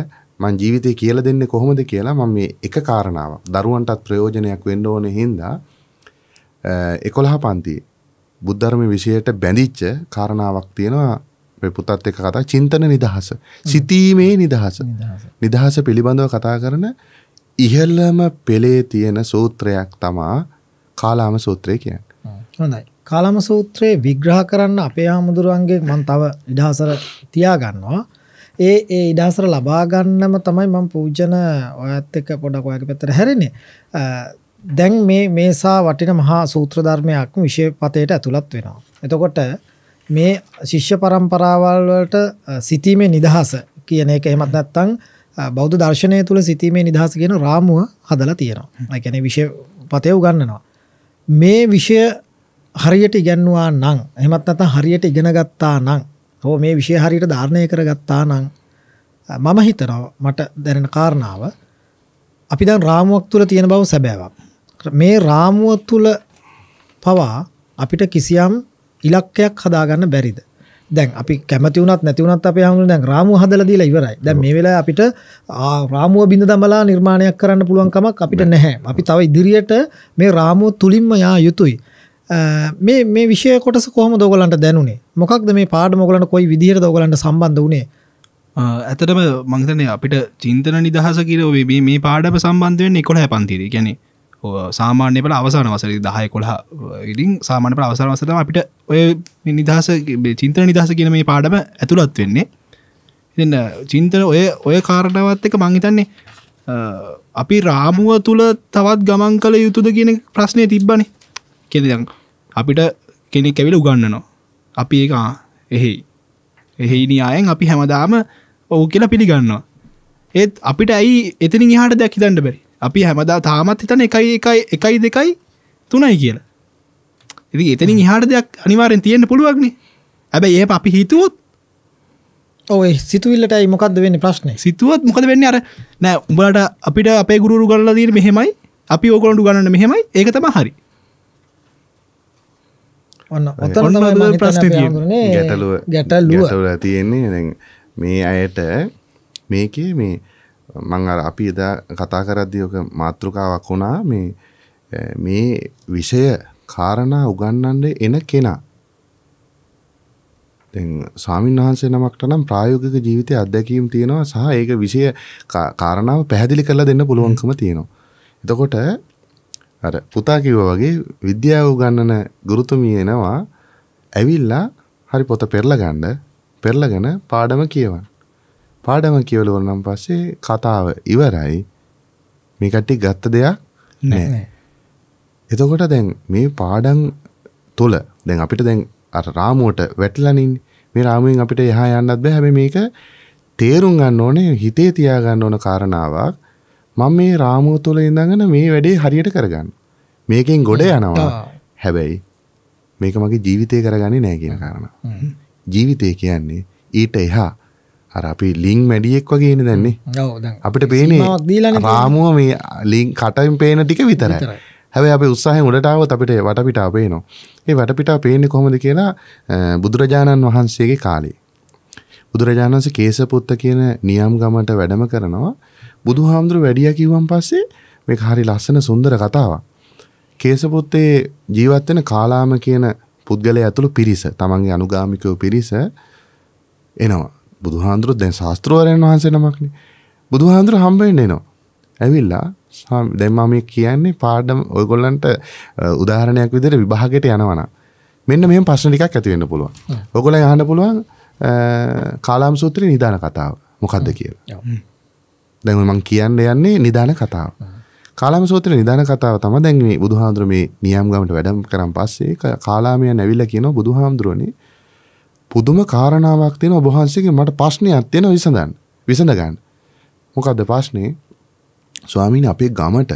මං ජීවිතය කියලා දෙන්නේ කොහොමද කියලා මම මේ එක කාරණාවක් දරුවන්ටත් ප්‍රයෝජනයක් වෙන්න ඕනේ හින්දා 11 පන්තියේ බුද්ධර්ම විෂයට බැඳිච්ච කාරණාවක් තියෙනවා පුතත් එක කතා චින්තන නිදහස. සිතීමේ නිදහස. නිදහස පිළිබඳව කතා කරන ඉහළම පෙළේ තියෙන සූත්‍රයක් තමා කාලාම සූත්‍රය කියන්නේ.
හොඳයි. කාලාම සූත්‍රයේ විග්‍රහ කරන්න අපේ ආමුදුරන්ගේ මම තව ඉඩහසර තියා ගන්නවා. ඒ ඒ ඉඩහසර ලබා ගන්නම තමයි මම පූජන ඔයත් එක්ක පොඩක් ඔයගේ පැත්තට හැරෙන්නේ. දැන් මේ මේසා වටින මහා සූත්‍ර ධර්මයක් විශේෂපතේට ඇතුළත් වෙනවා. එතකොට මේ ශිෂ්‍ය પરම්පරාවල් වලට සිතීමේ නිදහස කියන එක එහෙමත් නැත්නම් බෞද්ධ දර්ශනය තුල සිතීමේ නිදහස කියන රාමුව හදලා තියෙනවා. ඒ කියන්නේ විෂයපතේ උගන්වනවා. මේ විෂය හරියට ඉගෙනුවා නම් එහෙමත් නැත්නම් හරියට ඉගෙන ගත්තා නම් හෝ මේ විෂය හරියට ධාරණය කරගත්තා නම් මම හිතනවා මට දැනෙන කාරණාව අපි දැන් රාමුවක් තුල තියෙන බව සැබෑවක්. මේ රාමුව තුල පවා අපිට කිසියම් ඉලක්කයක් හදාගන්න බැරිද? දැන් අපි කැමති වුණත් නැති වුණත් අපේ හමුනේ දැන් රාමුව හදලා දීලා ඉවරයි. දැන් මේ වෙලාවේ අපිට රාමුව බිඳ දමලා නිර්මාණයක් කරන්න පුළුවන් කමක් අපිට නැහැ. අපි තව ඉදිරියට මේ රාමුව තුලින්ම යා යුතුයි. මේ මේ විෂය කොටස කොහොමද ඔයගලන්ට දැනුනේ? මොකක්ද මේ පාඩම ඔයගලන්ට කොයි විදිහටද ඔයගලන්ට සම්බන්ධ වුනේ?
ඇතටම මංතනේ අපිට චින්තන නිදහස කියර මේ පාඩම සම්බන්ධයෙන් එකොළ හැපන්තිරී ගැන සාමාන්‍ය පට අවසාන වසර දහය කොළහ ඉදිින් සාමාන ප අවසර වසරම අපිට ඔය නිදහස චින්තන නිදහස කියන මේ පාඩම ඇතුළත් වෙන්නේ ඉන්න චින්තන ඔය ඔය කාරණවත් එක මංහිතන්නේ අපි රාමුව තුළ තවත් ගමන් කළ යුතුද කියන ප්‍රශ්නය තිබ්බනේ කෙදන් අපිට කෙනෙ කැවිල උගන්නනවා අපි ඒ එහෙයි එහෙයිනි අයෙන් අපි හැමදාම ඔවු කියලා පිළිගන්නවා ඒත් අපිට ඇයි එතනින් හාට දැක්කිතන්න බැරි අපි හැමදා තාමත් හිතන එකයි එකයි එකයි දෙකයි තුනයි කියලා ඉති එතනින් ඉහාට දෙයක් අනිවාරෙන් තියෙන්න්න පුළුවක්න ඇබැයි ඒ අපි හිතුවොත් ඔය සිතුවිල්ලටයි මොකක්ද වෙන්න ප්‍රශ්න සිතුවත් මොකද වෙන්න අර නෑ උඹලට අපිට අපේ ගුරු ගල්ල දීර මෙහෙමයි අපි ඕකොලොඩු ගන්න මෙහෙමයි ඒක තම හරි
ඔන්න
ඔ ප්‍රශ්න ගැටලුව ගැටල්ලුව තියෙන්නේ මේ අයට මේකේ මේ මං අර අපි එදා කතා කරද්දියක මාතෘකාවක් වුණා මේ මේ විෂය කාරණා උගන්නන්න එන කෙනා ස්වාමීන් වහන්සේ නමක්ට නම් ප්‍රායෝගික ජීවිතය අත්දැකීම් තියෙනවා සහ ඒක විෂය කාරණාව පැහැදිලි කරලා දෙන්න පුළුවන්කම තියෙනවා. එතකොට අර පුතා කිව්වා වගේ විද්‍යාව උගන්නන ගුරුතුමිය එනවා ඇවිල්ලා හරි පොත පෙරලා ගන්න පෙරලාගෙන පාඩම කියවන්න. පාඩම කියවල වුණාන් පස්සේ කතාව ඉවරයි. මේ කට්ටිය ගත්ත දෙයක් නෑ. එතකොට දැන් මේ පාඩම් තුල දැන් අපිට දැන් අර රාමුවට වැටලානින් මේ රාමුවෙන් අපිට එහා යන්නත් බෑ හැබැයි මේක තේරුම් ගන්න ඕනේ හිතේ තියා ගන්න ඕන කාරණාවක් මම මේ රාමුව තුල ඉඳගෙන මේ වැඩේ හරියට කරගන්න. මේකෙන් ගොඩ යනවා. හැබැයි මේක මගේ ජීවිතේ කරගන්නේ නෑ කියන කාරණා. ජීවිතේ කියන්නේ ඊට එහා අර අපි ලිං වැඩියෙක් වගේන දැන්නේ
අපිට පේනේ රාමුව
මේ ලිං කටයිම් පේන ටික විතර හැබ අප උත්සාහ උඩටාවත් අපිට වටපිටා පේනවා ඒ වටපිටා පේන්නේ කොහොමද කියලා බුදුරජාණන් වහන්සේගේ කාලේ බුදුරජාණන්ස කේසපුත්ත කියන නියම් ගමට වැඩම කරනවා බුදු හාමුදුරු වැඩිය කිව්වන් පස්සේ මේ හරි ලස්සන සුන්දර කතාවක් කේසපුත්තේ ජීවත්වෙන කාලාම කියන පුද්ගලය ඇතුළු පිරිස තමන්ගේ අනුගාමිකව පිරිස එනවා බුදුහාන්දුරුව දැන් ශාස්ත්‍රවරයන් වහන්සේ නමක්නේ. බුදුහාන්දුරුව හම්බ වෙන්න එනවා. ඇවිල්ලා දැන් මම මේ කියන්නේ පාඩම ඔයගොල්ලන්ට උදාහරණයක් විදිහට විභාගයට යනවනම් මෙන්න මෙහෙම ප්‍රශ්න ටිකක් ඇති වෙන්න පුළුවන්. ඔයගොල්ලන් අහන්න පුළුවන් කාලාම් සූත්‍රයේ නිදාන කතාව මොකක්ද කියලා. දැන් මම කියන්න යන්නේ නිදාන කතාව. කාලාම සූත්‍රයේ නිදාන කතාව තමයි දැන් මේ බුදුහාඳුර මේ නියම් ගමට වැඩම කරන් පස්සේ කාලාමයන් ඇවිල්ලා කියනවා බුදුහාඳුරනේ පුදුම කාරණාවක් තියෙන ඔබ වහන්සේගෙන් මට ප්‍රශ්නයක් තියෙනවා විසඳන්න. විසඳ ගන්න. මොකද්ද ප්‍රශ්නේ? ස්වාමීන් අපේ ගමට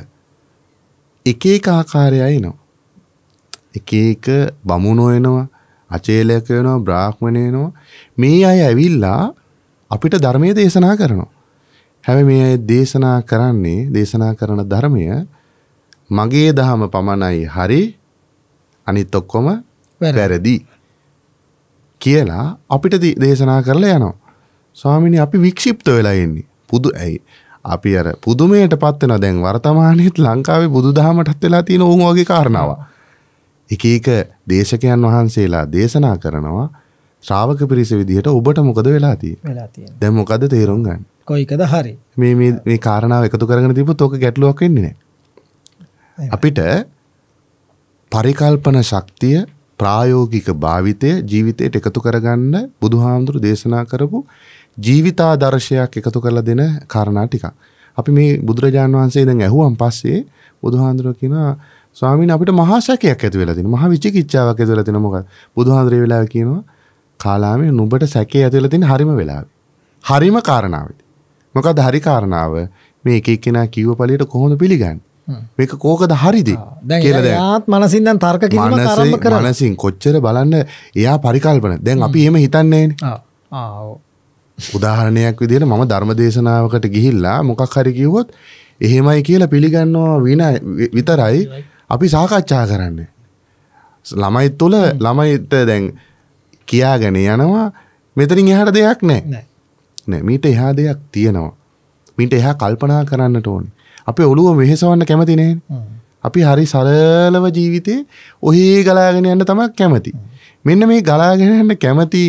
එක එක ආකාරය එනවා. එක එක බමුණෝ එනවා, අචේලයක එනවා, බ්‍රාහ්මණ එනවා. මේ අය ඇවිල්ලා අපිට ධර්මයේ දේශනා කරනවා. හැබැයි මේ අය දේශනා කරන්නේ දේශනා කරන ධර්මය මගේ දහම පමණයි හරි අනිත් ඔක්කොම වැරදි. කියලා අපිට දේශනා කරලා යනවා. ස්වාමිනි අපි වික්ෂිප්ත වෙලා එන්නේ. පුදු ඇයි. අපි අර පුදුමයට පත්වෙන දැන් වර්තමානයත් ලංකාවේ බුදු දහමටත් වෙලා තියෙන ඔවුන් වගේ කාරණාව. එක එක දේශකයන් වහන්සේලා දේශනා කරනවා ශ්‍රාවක පිරිස විදිහට ඔබට මොකද වෙලා තියෙන්නේ? දැන් මොකද තේරුම් ගන්න?
කොයිකද හරි?
මේ මේ මේ කාරණාව එකතු කරගෙන තිබ්බොත් ඔක ගැටලුවක් වෙන්නේ නැහැ. අපිට පරිකල්පන ශක්තිය ප්‍රායෝගික භාවිතය ජීවිතයට එකතු කරගන්න බුදුහාමුදුරු දේශනා කරපු ජීවිතාදර්ශයක් එකතු කරලා දෙන කාරණා ටිකක්. අපි මේ බුදුරජාන් වහන්සේ දැන් ඇහුවන් පස්සේ බුදුහාමුදුරුවෝ කියනවා ස්වාමීන් අපිට මහා සැකයක් ඇති වෙලා තිනවා. මහා විචිකිච්ඡාවක් ඇති වෙලා තිනවා මොකද? බුදුහාමුදුරේ වෙලාව කියනවා කාලාමේ නුඹට සැකේ ඇති වෙලා තින හරිම වෙලාවේ. හරිම කාරණාවේදී. මොකද හරි කාරණාව මේ එක එක්කෙනා කිව්ව පළියට කොහොමද පිළිගන්නේ? මේක කෝකද හරිදි කියලද ත්
මනසින්දන් තර්ක කර
මනසින් කොච්චර බලන්න එයා පරිකල්පන දැන් අපි එහෙම හිතන්නේ උදාහරණයක් විදිට මම ධර්ම දේශනාවකට ගිහිල්ලා මොකක් හරිකිවොත් එහෙමයි කියලා පිළිගන්නවා වින විතරයි අපි සාකච්ඡා කරන්න ළමයි තුළ ළමයිත දැන් කියාගෙන යනවා මෙතරින් එහට දෙයක් නෑ නෑ මීට එහා දෙයක් තියෙනවා මිට එහා කල්පනා කරන්නට ඕනි අප ඔළුව මෙහෙසවන්න කැමතිනේ අපි හරි සරලව ජීවිතේ ඔහේ ගලාගෙන යන්න තමක් කැමති. මෙන්න මේ ගලාගෙනන්න කැමති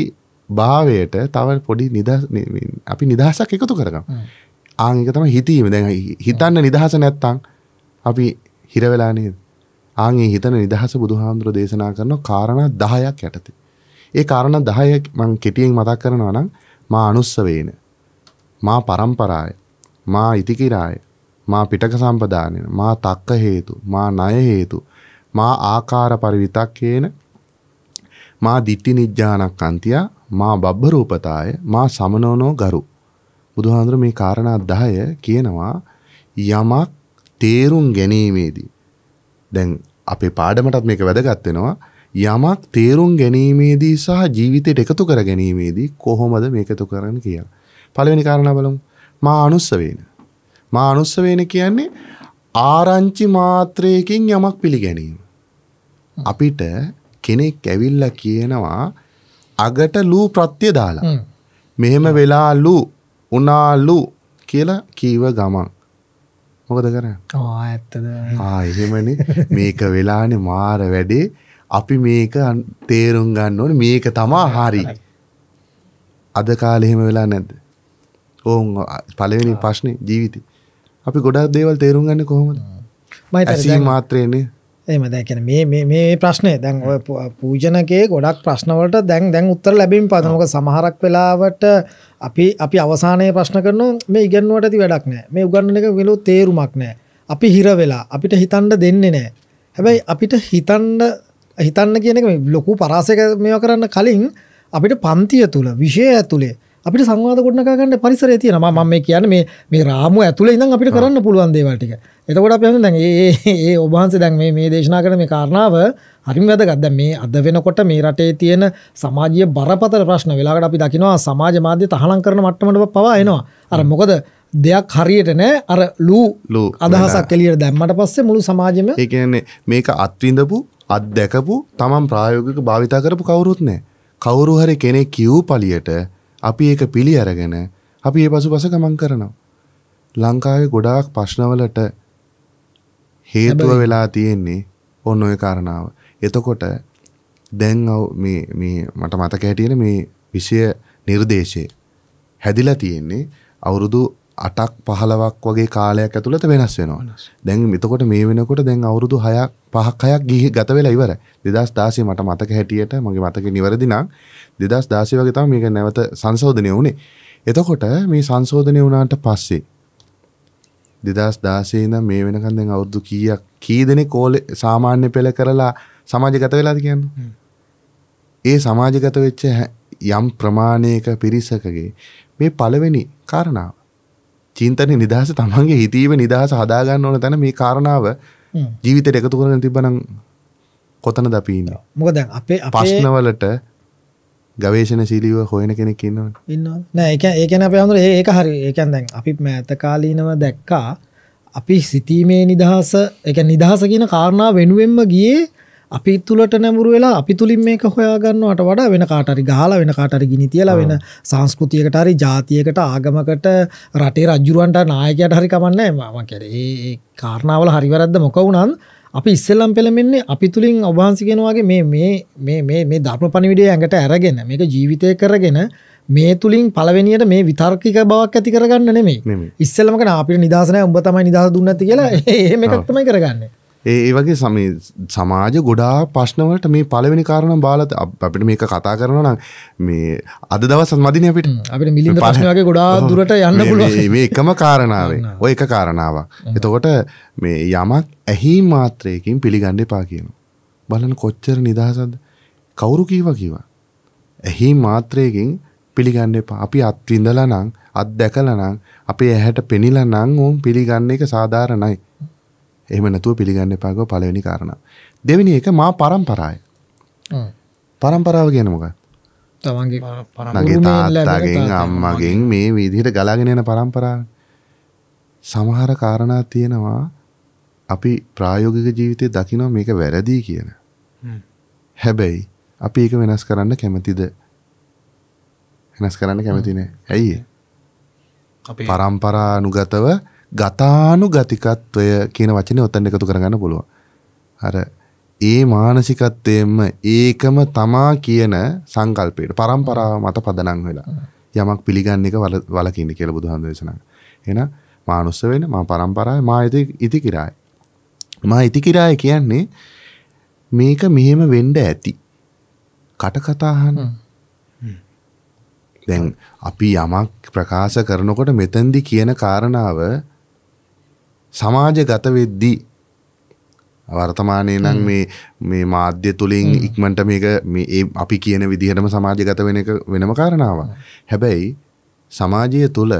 භාවයට තව පොඩි අපි නිදහසක් එකතු කරගම්. ආංක තම හිතීම දැන් හිතන්න නිදහස නැත්තං අපි හිරවෙලා නේද. ආගේ හිතන නිදහස බුදුහාන්දුර දේශනා කරන කාරණ දහයක් යටති. ඒ කාරණ දහය මං කෙටියෙන් මතක් කරනවා නම් මා අනුස්සවේන. මා පරම්පරාය. මා ඉතිකිරාය. මා පිටක සම්පදානන මා තක්ක හේතු මා ණය හේතු මා ආකාර පරිවිතක්කේන මා දිට්ටි නිජ්ජානක් අන්තියා මා බබ්බ රූපතාය මා සමනෝනෝ ගරු බුදුහාඳුර මේ කාරණා 10 කියනවා යමක් තේරුම් ගැනීමේදී දැන් අපේ පාඩමටත් මේක වැදගත් වෙනවා යමක් තේරුම් ගැනීමේදී සහ ජීවිතයට එකතු කර ගැනීමේදී කොහොමද මේක එකතු කරන්නේ කියලා. පළවෙනි කාරණා බලමු. මා අනුස්සවේන. මානුස්ස වේන කියන්නේ ආරංචි මාත්‍රයකින් යමක් පිළිගැනීම. අපිට කෙනෙක් ඇවිල්ලා කියනවා අගට ලූ ප්‍රත්‍ය දාලා. මෙහෙම වෙලාලු උනාලු කියලා කීව ගමන්. මොකද කරන්නේ? ආ ඇත්තද. ආ එහෙමනේ මේක වෙලානේ මාර වැඩේ. අපි මේක තේරුම් ගන්න ඕනේ මේක තමා හරි. අද කාලේ එහෙම වෙලා නැද්ද? ඕන් පළවෙනි ප්‍රශ්නේ ජීවිතේ. අපි ගොඩක් දේවල් තේරුම් ගන්න කොහොමද ඇසී මාත්‍රයනේ
එම දැකන මේ ප්‍රශ්නය දැන් ඔය පූජනගේ ගොඩක් ප්‍රශ්නවලට දැන් දැන් උත්තර ලැබින් පදමක සමහරක් වෙලාවට අපි අපි අවසානය ප්‍රශ්න කරන මේ ඉගන්නුවට ඇති වැඩක් නෑ මේ උගන්න එක වෙලෝ තේරුමක් නෑ අපි හිර වෙලා අපිට හිතන්ඩ දෙන්නේ නෑ හැබැයි අපිට හිතන්ඩ හිතන්න කියන ලොකු පරාසක මෙය කරන්න කලින් අපිට පන්තිය තුළ විෂය ඇතුළේ අපිට සංවාද ගොඩනගා ගන්න පරිසරය තියෙනවා මම මේ කියන්නේ මේ මේ රාමුව ඇතුළේ ඉඳන් අපිට කරන්න පුළුවන් දේවල් ටික. එතකොට අපි හඳුන් දැන් ඒ ඒ ඔබ වහන්සේ දැන් මේ මේ දේශනා කරන මේ කාරණාව හරිම වැදගත්. දැන් මේ අද වෙනකොට මේ රටේ තියෙන සමාජීය බරපතල ප්‍රශ්න වෙලාවකට අපි දකිනවා සමාජ මාධ්‍ය තහනම් කරන මට්ටමට පවා එනවා.
අර මොකද දෙයක් හරියට නෑ අර ලූ අදහසක් එළියට දැම්මට පස්සේ මුළු සමාජෙම ඒ කියන්නේ මේක අත්විඳපු අත්දැකපු තමන් ප්‍රායෝගික භාවිතා කරපු කවුරුත් නෑ. කවුරු හරි කෙනෙක් කියූ පලියට අපි ඒක පිළි අරගෙන අපි ඒ පසුපස ගමන් කරනවා. ලංකාවේ ගොඩාක් ප්‍රශ්නවලට හේතුව වෙලා තියෙන්නේ ඔන්න ඔය කාරණාව. එතකොට දැන් මේ මේ මට මතක හැටියට මේ විෂය නිර්දේශය හැදිලා තියෙන්නේ අවුරුදු අටක් පහලවක් වගේ කාලයක් ඇතුළත වෙනස් වෙනවා දැන් මෙතකොට මේ වෙනකොට දැන් අවුරුදු හයක් පහක් හයක් ගිහි ගත වෙලා ඉවර දෙදස් දාසේ මට මතක හැටියට මගේ මතක නිවැරදි නම් දෙදස් දාසේ වගේ තමයි මේක නැවත සංශෝධනය වුණේ එතකොට මේ සංශෝධනය වුණාට පස්සේ දෙදස් දාසේ නම් මේ වෙනකන් දැන් අවුරුදු කීයක් කී දෙනෙක් ඕලේ සාමාන්‍ය පෙළ කරලා සමාජගත වෙලාද කියන්න ඒ සමාජගත වෙච්ච යම් ප්‍රමාණයක පිරිසකගේ මේ පළවෙනි කාරණාව චින්තන නිදහස තමන්ගේ හිතීම නිදහස හදාගන්න ඕන තැන මේ කාරණාව ජීවිතයට එකතු කරන තිබනම් කොතන දපීන
මොකද අපේ පශ්නවලට
ගවේශන සිලීව හොයන කෙනෙක් ඉන්නවට
ඉන්න නෑ ඒකන අප අඳුර ඒක හරි ඒකන් දැන් අපි මඇත කාලීනව දැක්කා අපි සිතීමේ නිදහස එක නිදහස කියන කාරණා වෙනුවෙන්ම ගියේ අපි තුලට නැඹුරු වෙලා අපි තුලින් මේක හොයාගන්නවට වඩා වෙන කාට හරි ගහලා වෙන කාට හරි ගිනි තියලා වෙන සංස්කෘතියකට හරි ජාතියකට ආගමකට රටේ රජුරවන්ට නායකයාට හරි කමන්නේ නැහැ මම කියන්නේ ඒ කාරණාවල හරි වැරද්ද මොක වුණත් අපි ඉස්සෙල්ලම් පෙළමෙන්නේ අපි තුලින් ඔබහන්සිගෙනවාගේ මේ මේ මේ මේ මේ ධර්ම පණිවිඩය ඇඟට අරගෙන මේක ජීවිතය කරගෙන මේ තුලින් පළවෙනියට මේ විතර්කික බවක් ඇති කරගන්න නෙමෙයි. ඉස්සෙල්ලම කන අපිට නිදාසනය උඹ තමයි නිදාස දුන්නත් කියලා එහෙම එකක් තමයි කරගන්නේ.
ඒ වගේ සම සමාජ ගොඩා ප්‍රශ්නවලට මේ පලවෙනි කාරණ බාලත අපිට මේක කතා කරන නම් මේ අද දවසත් මදින අපිට අපිට මිලි පශනගේ ගොඩා දුරට යන්න මේ එකම කාරණාවේ ඔය එක කාරණාව එතකොට මේ යමක් ඇහි මාත්‍රයකින් පිළිගණ්ඩ එපා කියන බලන කොච්චර නිදහසද කවුරු කීව කිවා ඇහි මාත්‍රයකින් පිළිගන්න එපා අපි අත්විඳල නං අත් දැකල නං අපේ ඇහැට පෙනිල නං ඕම් පිළිගන්න එක සාධාරණයි එහෙම නැතුව පිළිගන්න එපාකව පළවෙනි කාරණා. දෙවෙනි එක මා පරම්පරාය. පරම්පරාව කියන්නේ මොකක්ද?
තමන්ගේ තාත්තගෙන් අම්මගෙන්
මේ විදිහට ගලාගෙන යන පරම්පරාව. සමහර කාරණා තියෙනවා අපි ප්‍රායෝගික ජීවිතේ දකිනවා මේක වැරදි කියන. හැබැයි අපි ඒක වෙනස් කරන්න කැමතිද? වෙනස් කරන්න කැමති නෑ. ඇයි? අපේ පරම්පරානුගතව ගතානුගතිකත්වය කියන වචනේ ඔතන එකතු කරගන්න පුළුවන්. අර ඒ මානසිකත්වයෙන්ම ඒකම තමා කියන සංකල්පයට પરම්පරාව මත පදනම් වෙලා යමක් පිළිගන්න එක වලකින්න කියලා බුදුහාමුදුරුවෝ දේශනා කළා. එහෙනම් මානුස්ස වෙන මා પરම්පරාවේ මා ඉති කිරායි. මා ඉති කිරායි කියන්නේ මේක මෙහෙම වෙන්න ඇති. කට කතා අහන. දැන් අපි යමක් ප්‍රකාශ කරනකොට මෙතෙන්දි කියන කාරණාව සමාජ ගත වෙද්දී වර්තමානය නම් මේ මේ මාධ්‍ය තුළින් ඉක්මට මේක මේ අපි කියන විදිහටම සමාජගත වෙන එක වෙනම කාරණාව. හැබැයි සමාජය තුළ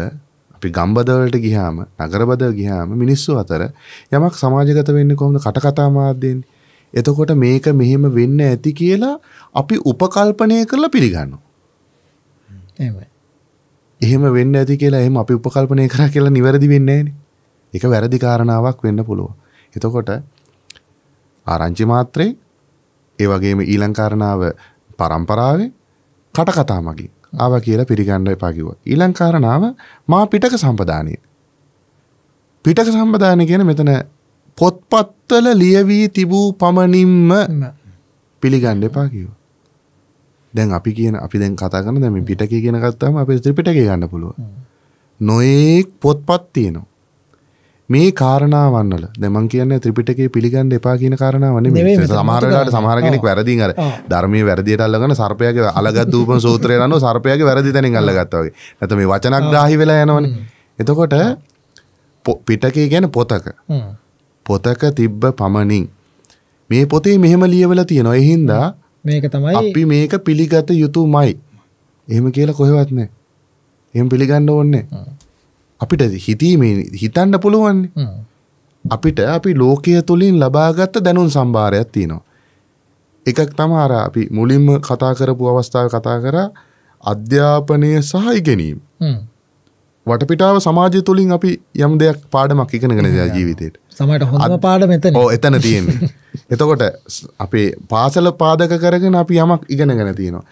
අපි ගම්බදවලට ගිහාම නගරබද ගිහාම මිනිස්සු අතර යමක් සමාජගත වෙන්න කොහොමද කටකතා මාධ්‍යයෙන්. එතකොට මේක මෙහෙම වෙන්න ඇති කියලා අපි උපකල්පනය කරලා පිළිගන්න.
එහෙම
වෙන්න ඇති කියලා එහෙම අපි උපකල්පනය කරා කියලා නිවැරදි වෙන්නේ නෑනේ. එක වැරදි කාරණාවක් වෙන්න පුළුව. එතකොට ආරංචි මාත්‍රයේ ඒ වගේම ඊලංකාරණාව පරම්පරාවේ කටකතා මගින් ආව කියලා පිළිගන්න එපා කිව්වා. ඊලංකාරණාව මා පිටක සම්පදානිය. පිටක සම්පදානය කියන මෙතන පොත්පත්වල ලියවී තිබූ පමණින්ම පිළිගන්න එපා කිව්වා. දැන් අපි කියන අපි දැන් කතා කරන දැන් මේ පිටකේ කියන ගත්තාම අපේ ත්‍රිපිටකය ගන්න පුළුවන්. නොඑක් පොත්පත් තියෙනවා. මේ කාරණාවන්නල දෙමන් කියන්න ත්‍රිපිටකේ පිළිගන්න එපා කියන කාරණාවන සමහරලාට සමහරගෙනෙක් වැරදිී අර ධර්මය වැරදියට අල්ලගන සර්පයගේ අලගත්ූප සූත්‍රයන සර්පයගේ වැරදි තැනින් අල්ලගත්තවගේ ඇත මේ වචනක් දාහි වෙලා යනවන එතකොට පිටකේ ගැන පොතක පොතක තිබ්බ පමණින් මේ පොතේ මෙහෙම ලියවල තියෙනවා එහින්දා
මේක තමයි අපි
මේක පිළිගත යුතු මයි එහෙම කියලා කොහෙවත්නෑ එම පිළිගන්න ඕන්නේ අපිට හිතීම හිතන්න පුළුවන් අපිට අපි ලෝකය තුළින් ලබාගත්ත දැනුන් සම්භාරයක් තියෙනවා. එකක් තම අර අපි මුලින්ම කතා කරපු අවස්ථාව කතා කර අධ්‍යාපනය සහ ඉගෙනීම වටපිටාව සමාජය තුළින් අපි යම් දෙයක් පාඩමක් ඉගෙනගෙන දෙයක් ජීවිතයට සමට හොඳ පාඩම එතන ඕ එතන තියෙන්නේ එතකොට අපේ පාසල පාදක කරගෙන අපි යමක් ඉගෙනගෙන තියෙනවා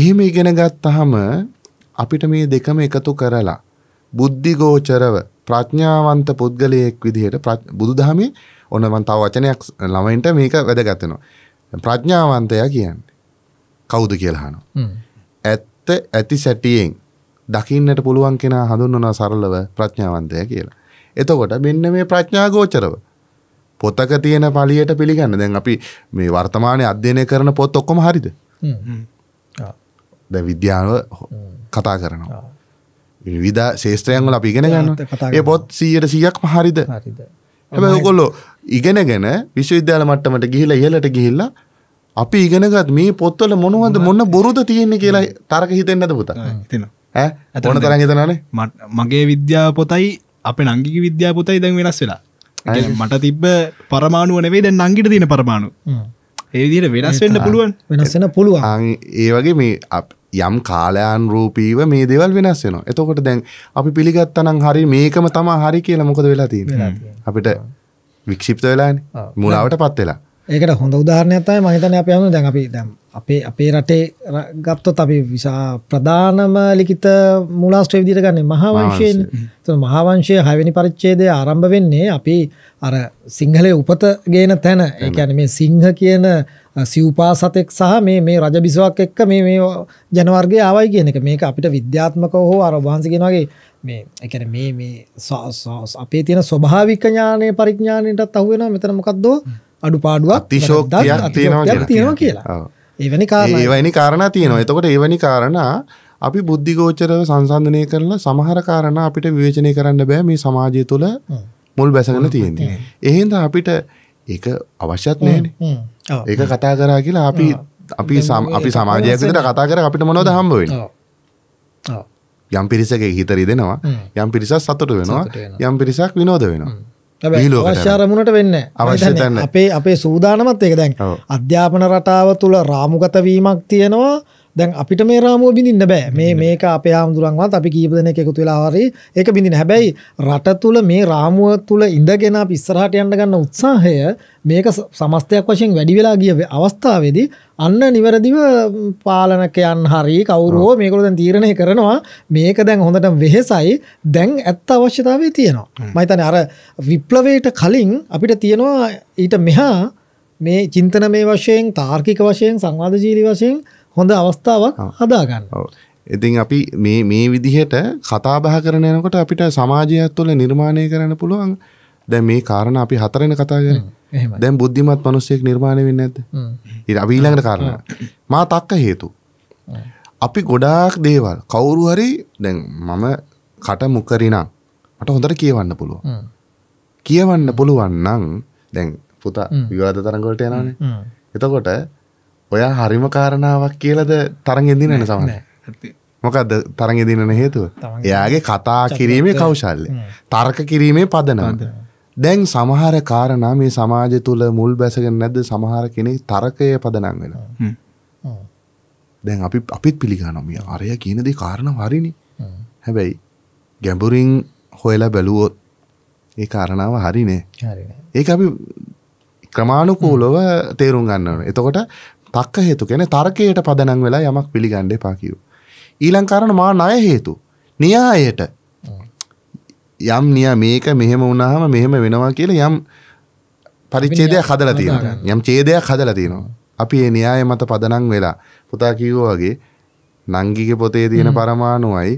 එහෙම ඉගෙන ගත්තහම අපිට මේ දෙකම එකතු කරලා බුද්ධිගෝචරව ප්‍රඥාවන්ත පුද්ගලයෙක් විදිහට බුදුදහමේ ඔන්න මම තව වචනයක් ළමයින්ට මේක වැදගත් වෙනවා. ප්‍රඥාවන්තයා කියන්නේ කවුද කියලා අහනවා. ඇත්ත ඇති සැටියෙන් දකින්නට පුළුවන් කෙනා හඳුන්වනවා සරලව ප්‍රඥාවන්තයා කියලා. එතකොට මෙන්න මේ ප්‍රඥාගෝචරව පොතක තියෙන පලියට පිළිගන්න. දැන් අපි මේ වර්තමානයේ අධ්‍යයනය කරන පොත් ඔක්කොම හරිද? දැන් විද්‍යාව කතා කරනවා. විධ ශේත්‍රයන්ගල අපිගෙන ගන්න ඒ පොත් සීයට සියක් පහරිද හැබ කොල්ලො ඉගෙන ගැන විශ්වවිද්‍යාල මට්ටමට ගිහිලා ඉහලට ගිහිල්ලා අපි ඉගෙනගත් මේ පොත්වල මොනුවද මොන්න බොරුද තියෙන්නේ කියලා තරක හිතෙන්න්නද පුතා තින ඇතන තර හිතනනේ
මගේ විද්‍යා පොතයි අප නංගික විද්‍යා පොතයි දැන් වෙනස් වෙලා මට තිබ්බ පරමාණුව නෙවේ දැන් නංගිට තියෙන පරමාණු ඒදිට වෙනස් වෙන්න පුළුවන්
වෙනස්සෙන පුළුවන් ඒ වගේ මේ අප යම් කාලයන් රූපීව මේ දෙවල් වෙනස් වෙනවා එතකොට දැන් අපි පිළිගත්තනම් හරි මේකම තමා හරි කියලා මොකද වෙලා තියෙන්නේ අපිට වික්ෂිප්ත වෙලානේ මුලාවට පත් වෙලා
ඒකට හොඳ උදාහරණයක් තමයි මම හිතන්නේ අපි අමු දැන් අපි දැන් අපේ අපේ රටේ ගත්තොත් අපි විසා ප්‍රධානම ලිඛිත මූලාශ්‍රය විදිහට ගන්නේ මහාවංශයනේ. එතකොට මහාවංශයේ 6 වෙනි පරිච්ඡේදය ආරම්භ වෙන්නේ අපි අර සිංහලයේ උපත ගේන තැන. ඒ කියන්නේ මේ සිංහ කියන සිව්පාසතෙක් සහ මේ මේ රජබිසවක් එක්ක මේ මේ ජනවර්ගය ආවයි කියන එක මේක අපිට විද්‍යාත්මකව හෝ අර වහන්සේගෙන වගේ මේ එකන මේ මේ අපේ තියෙන ස්වභාවික ඥානය පරිඥාණයටත් අහු වෙනවා මෙතන මොකක්ද
අඩුපාඩුවක් තිශෝක්තියක් තියෙනවා තියෙනවා කියලා එවැනි කාරණා එවැනි කාරණා තියෙනවා එතකොට එවැනි කාරණා අපි බුද්ධිගෝචරව සංසන්දනය කරලා සමහර කාරණා අපිට විවේචනය කරන්න බෑ මේ සමාජය තුළ මුල් බැසගෙන තියෙන්නේ. එහෙනම් අපිට ඒක අවශ්‍යත් නෑනේ ඒක කතා කරා කියලා අපි අපි සම් අපි සමාජයක් විදිහට කතා කර අපිට මොනවද හම්බ වෙන්නේ යම් පිරිසක හිතරි දෙනවා යම් පිරිසක් සතුට වෙනවා යම් පිරිසක් විනෝද වෙනවා අවශ්‍යාරමුණට
වෙන්න අවශ්‍යතන්න
අපේ අපේ සූදානමත් ඒක දැන් අධ්‍යාපන
රටාව තුළ රාමුගතවීමක් තියෙනවා දැන් අපිට මේ රාමුව බිඳින්න බෑ මේ මේක අපේ හාමුදුරන්වත් අපි කීප දෙනෙක් එකතු වෙලා හරි ඒක බිඳින්න හැබැයි රට තුල මේ රාමුව තුල ඉඳගෙන අපි ඉස්සරහට යන්න ගන්න උත්සාහය මේක සමස්තයක් වශයෙන් වැඩි වෙලා ගිය අවස්ථාවේදී අන්න නිවැරදිව පාලනකයන් හරි කවුරුවෝ මේකළු දැන් තීරණය කරනවා මේක දැන් හොඳට වෙහෙසයි දැන් ඇත්ත අවශ්‍යතාවේ තියෙනවා මයිතන අර විප්ලවයට කලින් අපිට තියෙනවා ඊට මෙහා මේ චින්තන මේ වශයෙන් තාර්කික වශයෙන් සංවාධ ජීලි වශයෙන් හොඳ අවස්ථාවක් හදාගන්න
ඉතින් අපි මේ මේ විදිහට කතාබහ කරන යනකොට අපිට සමාජයත් තුළ නිර්මාණය කරන්න පුළුවන් දැ මේ කාරණ අපි හතරෙන කතාගෙන දැම් බුද්ධිමත් මනුස්සයෙක් නිර්මාණය වෙන්න ඇද අවිීලඟට කරන්න මා තක්ක හේතු අපි ගොඩාක් දේවල් කවුරු හරි දැන් මම කට මුකරිනම් මට හොඳට කියවන්න පුළුව කියවන්න පුළුවන්නං දැන් පුතා විවාද තරගොලට යනනේ එතකොට ඔයා හරිම කාරණාවක් කියලද තරගෙදින න සමන මොකද තරගෙදිනන හේතුව එයාගේ කතා කිරීමේ කෞශල්ල තර්ක කිරීමේ පදනවද දැන් සමහර කාරණා මේ සමාජ තුළ මුල් බැසගෙන නැද්ද සමහර කෙනෙ තර්කය පදනං වෙන දැන් අපි අපිත් පිළිගනොමිය අරය කියනදේ කාරණ හරිනි හැබැයි ගැඹුරින් හොයලා බැලුවොත් ඒ කාරණාව හරිනේ ඒ අපි ක්‍රමාණුකූලව තේරුම් ගන්නවන එතකොට තක්ක හේතු කෙන තර්කයට පදනං වෙලා යමක් පිළිගණ්ඩ පාකිව්. ඊළං කරන මා නය හේතු නියායට යම් නිය මේක මෙහෙම වුණහම මෙහෙම වෙනවා කියලා යම් පරිච්චේදයක් හදල තියෙන යම් චේදයක් හදල තියෙනවා. අපි ඒ න්‍යාය මත පදනං වෙලා පුතා කිව්ෝ වගේ නංගික පොතේ තියෙන පරමාණුවයි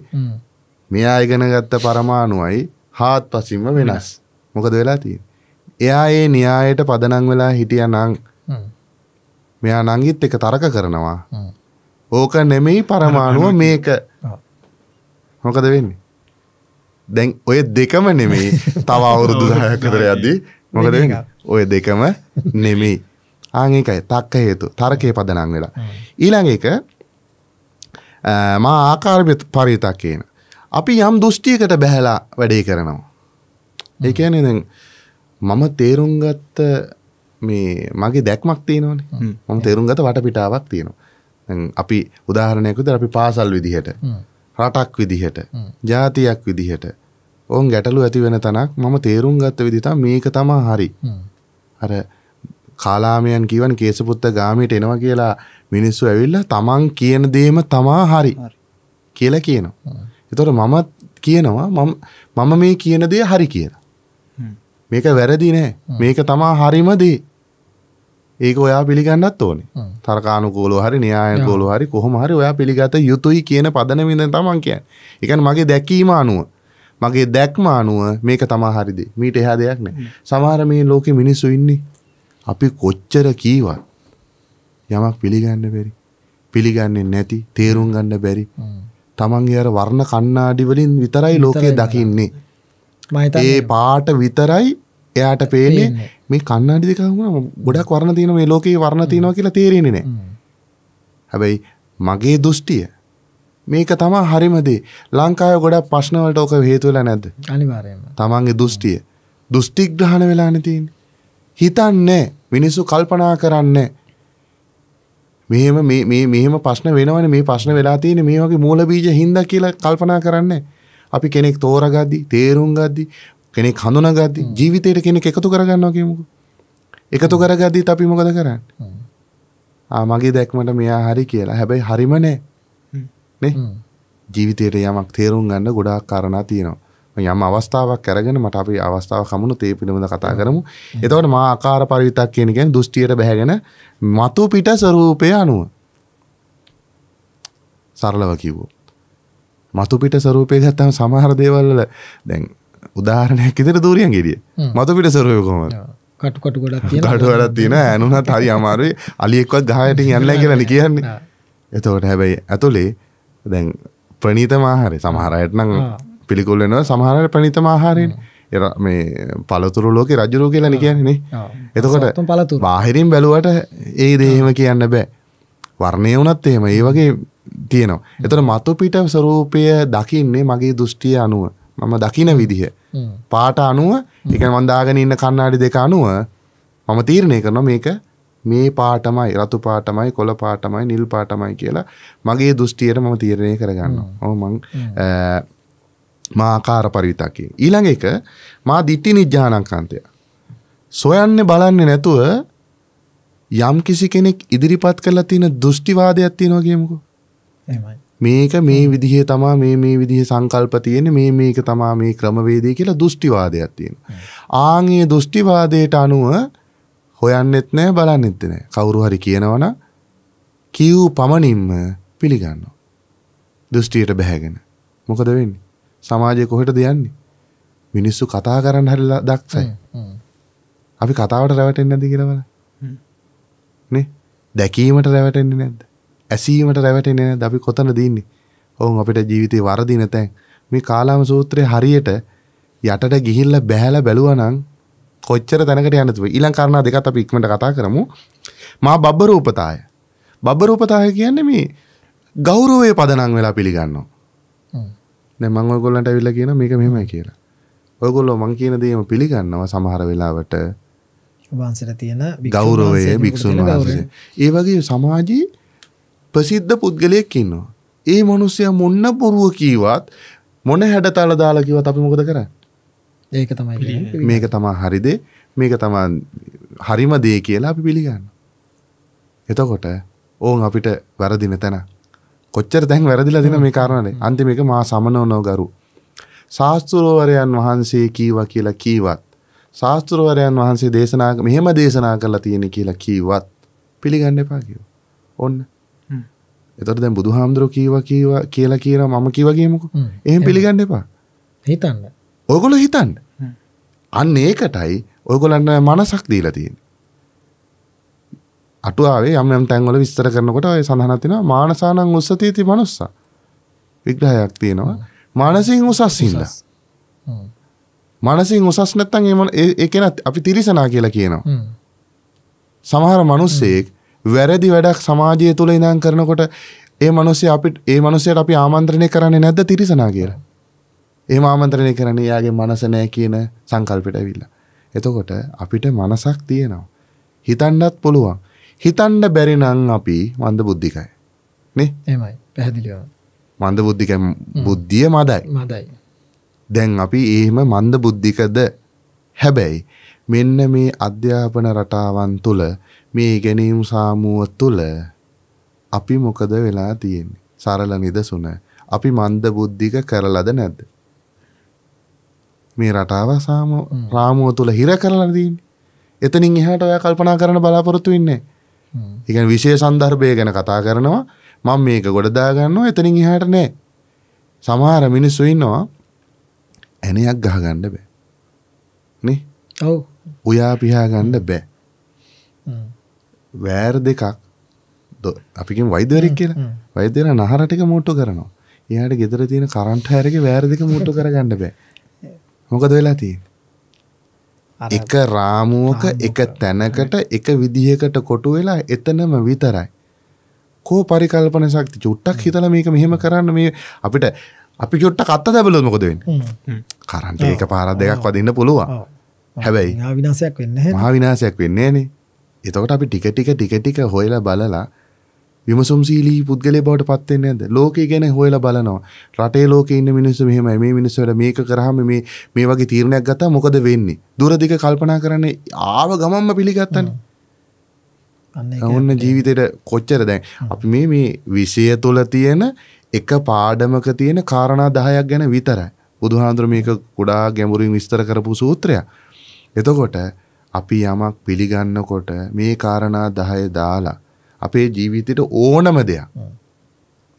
මෙයා ඉගෙන ගත්ත පරමාණුවයි හාත් පසිම්ම වෙනස් මොකද වෙලා තියෙන. එයා ඒ න්‍යායට පදනං වෙලා හිටිය නං මෙයා නංගිත් එක තරක කරනවා ඕක නෙමෙයි පරමාණුව මේක මොකද වෙන්නේ දැන් ඔය දෙකම නෙමෙයි තව අවුරුදු දහයකතර යද්දී මොකද ඔය දෙකම නෙමෙයි ආංකයි තක්ක හේතු තරකය පදනං වෙලා ඊළඟ එක මා ආකාරය පරිතක් කියන අපි යම් දෘෂ්ටියකට බැහැලා වැඩේ කරනවා ඒකැන දැන් මම තේරුම්ගත්ත මේ මගේ දැක්මක් තියෙනවනේ මම තේරුම් ගත වටපිටාවක් තියෙනවා අපි උදාහරණයකුද අපි පාසල් විදිහට රටක් විදිහට ජාතියක් විදිහට ඔවුන් ගැටලු ඇති වෙන තනක් මම තේරුම් ගත්ත විදිතා මේක තමා හරි අර කාලාමයන් කියවන් කේසපුත්ත ගාමීට එනවා කියලා මිනිස්සු ඇවිල්ල තමන් කියන දේම තමා හරි කියලා කියනවා එතොට මමත් කියනවා මම මේ කියන දේ හරි කියලා මේක වැරදි නෑ මේක තමා හරිමදී. ඒක ඔයා පිළිගන්නත් ඕනේ තරකානුකූලෝ හරි න්‍යායකූලෝ හරි කොහොම හරි ඔයා පිළිගත යුතුයි කියන පදනම ඉඳන් තමන් කියන්නේ. ඒ කියන්නේ මගේ දැකීම අනුව මගේ දැක්ම අනුව මේක තමා හරිද මීට එහා දෙයක් නෑ. සමහර මේ ලෝකෙ මිනිස්සු ඉන්නේ අපි කොච්චර කීවත් යමක් පිළිගන්න බැරි පිළිගන්නේ නැති තේරුම් ගන්න බැරි තමන්ගේ අර වර්ණ කණ්ණාඩි වලින් විතරයි ලෝකය දකින්නේ. ඒ පාට විතරයි එයාට පේන්නේ මේ කන්නාඩි දෙකම ගොඩක් වර්ණ තියෙන මේ ලෝකේ වර්ණ තියෙනවා කියලා තේරෙන්නේ නැහැ. හැබැයි මගේ දෘෂ්ටිය මේක තමයි හරිම දේ. ලංකාවේ ගොඩක් ප්‍රශ්න වලට ඔක හේතු වෙලා නැද්ද? අනිවාර්යයෙන්ම. තමන්ගේ දෘෂ්ටිය. දෘෂ්ටිග්‍රහණ වෙලානේ තියෙන්නේ. හිතන්නේ මිනිස්සු කල්පනා කරන්නේ මෙහෙම මේ මේ මෙහෙම ප්‍රශ්න වෙනවනේ මේ ප්‍රශ්න වෙලා තියෙන්නේ මේ වගේ මූල බීජ හින්දා කියලා කල්පනා කරන්නේ. අපි කෙනෙක් තෝරගද්දි, තේරුම් ගද්දි කෙනෙක් හඳුනාගද්දි ජීවිතේට කෙනෙක් එකතු කරගන්නවා කියමුකෝ. එකතු කරගද්දිත් අපි මොකද කරන්නේ? ආ මගේ දැක්මට මෙයා හරි කියලා. හැබැයි හරිම නෑ. නේ? ජීවිතේට යමක් තේරුම් ගන්න ගොඩාක් කාරණා තියෙනවා. යම් අවස්ථාවක් අරගෙන මට අපි අවස්ථාව කමුණු තේ පිළිබඳ කතා කරමු. එතකොට මා ආකාර පරිවිතක් කියන කියන්නේ දෘෂ්ටියට බැහැගෙන මතු පිට ස්වરૂපය අනුව. සරලව කිව්වොත්. මතු පිට ස්වરૂපය ගත්තම සමහර දේවල් වල දැන් උදාහරණයක් ඉතර දූරියන් ගෙරිය මතු පිට සරයකොම
කටුකට ගොඩක් ට
වැඩත් තියෙන ඇනුනත් හරි අමාරුයි අලියෙක්වත් ගහයට යන්නලා කියලා කියන්නේ එතවට හැබැයි ඇතුලේ දැන් ප්‍රනීත මාහරි සමහරයටනම් පිළිකුල්ලෙනවා සමහරයට ප්‍රනීත මාහාරයෙන් එ මේ පළතුරු ලෝක රජරෝ කියලා නිකයන්නේ එතකොට පලතු බාහිරින් බැලුවට ඒ දේහෙම කියන්න බෑ වර්ණය වනත් එහෙම ඒ වගේ තියෙනවා එතට මතු පිට ස්වරූපය දකින්නේ මගේ දෘෂ්ටිය අනුව මම දකින විදිහ පාට අනුව එක වන්දාගෙන ඉන්න කන්නාඩි දෙක අනුව මම තීරණය කරන මේක මේ පාටමයි රතු පාටමයි කොළ පාටමයි නිල් පාටමයි කියලා මගේ දෘෂ්ටියට මම තීරණය කරගන්න ඕ මං මාකාර පරිවිතකි. ඊළඟ එක මා දිට්ටි නිජ්ජානංකන්තය. සොයන්න බලන්නේ නැතුව යම් කිසි කෙනෙක් ඉදිරිපත් කරලා තියෙන දෘෂ්ටිවාදයක් තියෙනවාගේමකු එමයි මේක මේ විදිහේ තමා මේ මේ විදිහ සංකල්ප තියෙන මේ මේක තමා මේ ක්‍රමවේදය කියලා දෘෂ්ටිවාදයක් තියෙන. ආංගේ දෘෂ්ටිවාදයට අනුව හොයන්නෙත් නෑ බලන්නෙත් නෑ. කවුරු හරි කියනවනම් කිව් පමණින්ම පිළිගන්නවා. දෘෂ්ටියට බැහැගෙන. මොකද වෙන්නේ? සමාජය කොහෙටද යන්නේ? මිනිස්සු කතා කරන්න හරිලා දක්ෂයි. අපි කතාවට රැවටෙන්නේ නැද්ද කියලා බලන්න. නේ? දැකීමට රැවටෙන්නේ නැද්ද? ඇසීමට රැවටෙන අපි කොතන දීන්නේ ඔවුන් අපිට ජීවිතය වරදින තැන් මේ කාලාම සූත්‍රය හරියට යටට ගිහිල්ල බැහැල බැලුවනං කොච්චර තැනකට යනතුව ඊළං කරණ දෙකත් අපි ඉක්මට කතා කරමු මා බබ්බරූපතාය බබ්බරූපතාය කියන්නේ මේ ගෞරෝවය පදනං වෙලා පිළිගන්නවා නැමංව ගොල්ලට ඇවිල්ල කියන මේක මෙමයි කියලා ඔයගොල්ලෝ මං කියන දේම පිළිගන්නවා සමහර වෙලාවට වහන්සට තියෙන
ගෞරවය භික්‍ෂූන් වහන්සේ
ඒ වගේ සමාජී ප්‍රසිද්ධ පුද්ගලයෙක් ඉන්නවා. ඒ මනුස්සය මොන්න පුරුව කීවත් මොන හැඩ තල දාලා කිවත් අපි මොකද කරන්නේ? ඒක තමයි මේක තමයි හරිද? මේක තමයි හරිම දේ කියලා අපි පිළිගන්නවා. එතකොට ඕන් අපිට වැරදින තැන කොච්චර දැන් වැරදිලා දින මේ කාරණානේ. අන්තිමේක මා සමනවනව ගරු. ශාස්ත්‍රවරයන් වහන්සේ කීවා කියලා කීවත් ශාස්ත්‍රවරයන් වහන්සේ දේශනා මෙහෙම දේශනා කරලා තියෙන කියලා කීවත් පිළිගන්න එපා කිව්වා. ඔන්න එතට දැ බුදු හාමුදුරෝ කීව කියවා කියලා කියර මම කිවගේමකු එහෙම පිළිගන්න එපා හිතන්න ඔගොල හිතන්න අන්න ඒකටයි ඔයගොලන්න මනසක් දීලා තියෙන අටුවාවේ යම් තැන්වල විස්තර කරනකොට ඔය සඳහනතින මානසානං උස්සතීති මනුස්සා විග්‍රහයක් තියෙනවා මානසින් උසස් හිල්ල මනසින් උසස් නැත්තන් ඒම එකනත් අපි තිරිසනා කියලා කියනවා. සමහර මනුස්සෙක් වැරදි වැඩක් සමාජය තුළ ඉඳන් කරනකොට ඒ මනුස්සය අපිට ඒ මනුස්සයට අපි ආමන්ත්‍රණය කරන්නේ නැද්ද තිරිසනා කියලා. ඒ ආමන්ත්‍රණය කරන්නේ යාගේ මනස නෑ කියන සංකල්පෙට ඇවිල්ලා. එතකොට අපිට මනසක් තියෙනවා. හිතන්නත් පුළුවන්. හිතන්න බැරි නම් අපි මන්ද බුද්ධිකයි. නේ?
එහෙමයි. පැහැදිලිව.
මන්ද බුද්ධික බුද්ධිය මදයි. මදයි. දැන් අපි එහෙම මන්ද බුද්ධිකද හැබැයි මෙන්න මේ අධ්‍යාපන රටාවන් තුළ මේ ඉගෙනීම් සාමුව තුළ අපි මොකද වෙලා තියෙන්නේ? සරල නිදසුන. අපි මන්ද බුද්ධික කරලද නැද්ද? මේ රටාව සාමුව රාමුව තුළ හිර කරලා තියෙන්නේ. එතනින් එහාට ඔයා කල්පනා කරන්න බලාපොරොත්තු වෙන්නේ. ඒ කියන්නේ විශේෂ සන්දර්භය ගැන කතා කරනවා. මම මේක ගොඩ දා ගන්නවා. එතනින් එහාට නෑ. සමහර මිනිස්සු ඉන්නවා ඇණයක් ගහගන්න බෑ. නේ? ඔව්. උයා පියා ගන්න බෑ. වෑර් දෙකක් අපිකින් වෛදවරක් කියලා වෛදන නහරටික මෝට්ටු කරනවා එයාට ගෙදර තියෙන කරන්ට හැරක වෑර දෙක මුට්ටු කරගන්න බෑ මොකද වෙලා තිය එක රාමුවක එක තැනකට එක විදිහකට කොටු වෙලා එතනම විතරයි කෝ පරිකල්පන ශක්ති චුට්ටක් හිතල මේක මෙහෙම කරන්න මේ අපිට අපි චුට්ට කත්ත දැබලොත් මොකදවෙන් කරන්ට ඒක පාරත් දෙකක් වදින්න පුළුවන් හැබැයි
විනාසයක් වෙන්න මහා
විනාසයක් වෙන්නේ නේ එතකොට අපි ටික ටික ටික ටික හොයලා බලලා විමසුම්සීලී පුද්ගලය බවට පත්වෙන්නේ නැද්ද? ලෝකේ ගැන හොයලා බලනවා. රටේ ලෝකේ ඉන්න මිනිස්සු මෙහෙමයි. මේ මිනිස්සු වල මේක කරාම මේ මේ වගේ තීරණයක් ගත්තා මොකද වෙන්නේ? දුර දිග කල්පනා කරන්නේ ආව ගමම්ම පිළිගත්තනේ. ඔන්න ජීවිතේට කොච්චර දැන් අපි මේ මේ විෂය තුල තියෙන එක පාඩමක තියෙන කාරණා 10ක් ගැන විතරයි. බුදුහාඳුර මේක කුඩා ගැඹුරින් විස්තර කරපු සූත්‍රයක්. එතකොට අපි යමක් පිළිගන්නකොට මේ කාරණා 10 දාලා අපේ ජීවිතේට ඕනම දෙයක්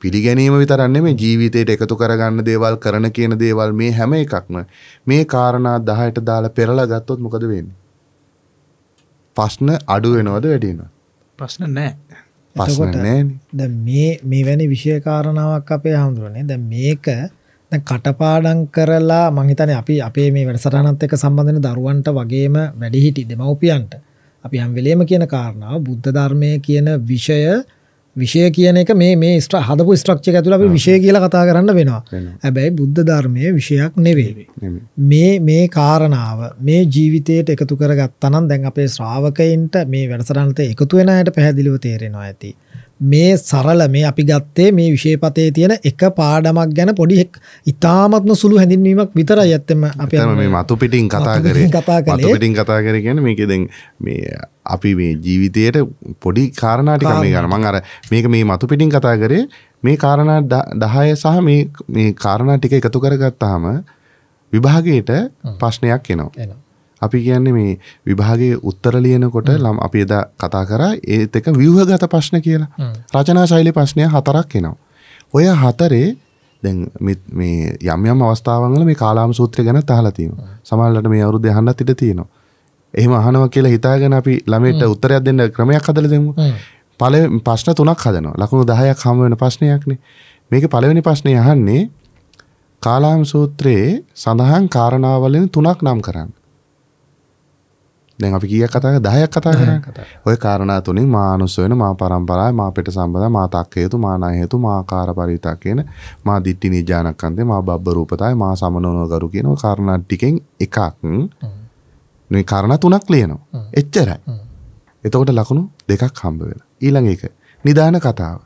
පිළිගැනීම විතරක් නෙමෙයි ජීවිතේට එකතු කරගන්න දේවල් කරන කියන දේවල් මේ හැම එකක්ම මේ කාරණා 10ට දාලා පෙරලා ගත්තොත් මොකද වෙන්නේ? ප්‍රශ්න අඩු වෙනවද වැඩි වෙනවද?
ප්‍රශ්න නැහැ.
ප්‍රශ්න නැහැ.
දැන් මේ මේ වැනි විෂය කාරණාවක් අපේ හඳුරන්නේ. දැන් මේක කටපාඩම් කරලා මං හිතන්නේ අපි අපේ මේ වැඩසටහනත් එක්ක සම්බන්ධ වෙන දරුවන්ට වගේම වැඩිහිටි දෙමව්පියන්ට අපි හැම වෙලෙම කියන කාරණාව බුද්ධ ධර්මයේ කියන විෂය විෂය කියන එක මේ මේ ස්ට්‍ර හදපු ස්ට්‍රක්චර් එක ඇතුළේ අපි විෂය කියලා කතා කරන්න වෙනවා. හැබැයි බුද්ධ ධර්මයේ විෂයක් නෙවෙයි. මේ මේ කාරණාව මේ ජීවිතයට එකතු කරගත්තා නම් දැන් අපේ ශ්‍රාවකයින්ට මේ වැඩසටහනට එකතු වෙන අයට පැහැදිලිව තේරෙනවා ඇති. මේ සරල මේ අපි ගත්තේ මේ විශේෂපතේ තියෙන එක පාඩමක් ගැන පොඩි ඉතාමත්ම සුළු හැඳින්වීමක් විතරයි ඇත්තම අපි මේ මතු
පිටින් කතා කරේ කතා කරේ පිටින් කතා කර කියන්නේ මේකෙදෙන් මේ අපි මේ ජීවිතයට පොඩි කාරණා ටිකක් මේ ගන්න මම අර මේක මේ මතු පිටින් කතා කරේ මේ කාරණා 10 සහ මේ මේ කාරණා ටික එකතු කරගත්තාම විභාගයට ප්‍රශ්නයක් එනවා. එනවා. අපි කියන්නේ මේ විභාගයේ උත්තර ලියනකොට ලම් අපි එදා කතා කරා ඒත් එක ව්‍යුහගත ප්‍රශ්න කියලා. රචනා ශෛලී ප්‍රශ්න හතරක් එනවා. ඔය හතරේ දැන් මේ යම් යම් අවස්ථාවන් වල මේ කාලාම සූත්‍රය ගැන අහලා තියෙනවා. සමහරවිට මේ අවුරුද්දේ අහන්නත් ඉඩ තියෙනවා. එහෙම අහනවා කියලා හිතාගෙන අපි ළමයට උත්තරයක් දෙන්න ක්‍රමයක් හදලා දෙමු. පළවෙනි ප්‍රශ්න තුනක් හදනවා. ලකුණු 10ක් හම් වෙන ප්‍රශ්නයක්නේ. මේක පළවෙනි ප්‍රශ්නේ අහන්නේ කාලාම සූත්‍රයේ සඳහන් කාරණාවලින් තුනක් නම් කරන්නේ. දැන් අපි කීයක් කතා කරා 10ක් කතා කරා ඔය කාරණා තුලින් මානුස්ස වෙන මා පරම්පරාව මා පිට සම්බඳ මා තක් හේතු මා ණය හේතු මා ආකාර පරිවිතා කියන මා දිට්ටි නිජානක්කන්තේ මා බබ්බ රූපතයි මා සමනෝන ගරු කියන ඔය කාරණා ටිකෙන් එකක් මේ කාරණා තුනක් ලියනවා එච්චරයි එතකොට ලකුණු දෙකක් හම්බ වෙනවා ඊළඟ එක නිදාන කතාව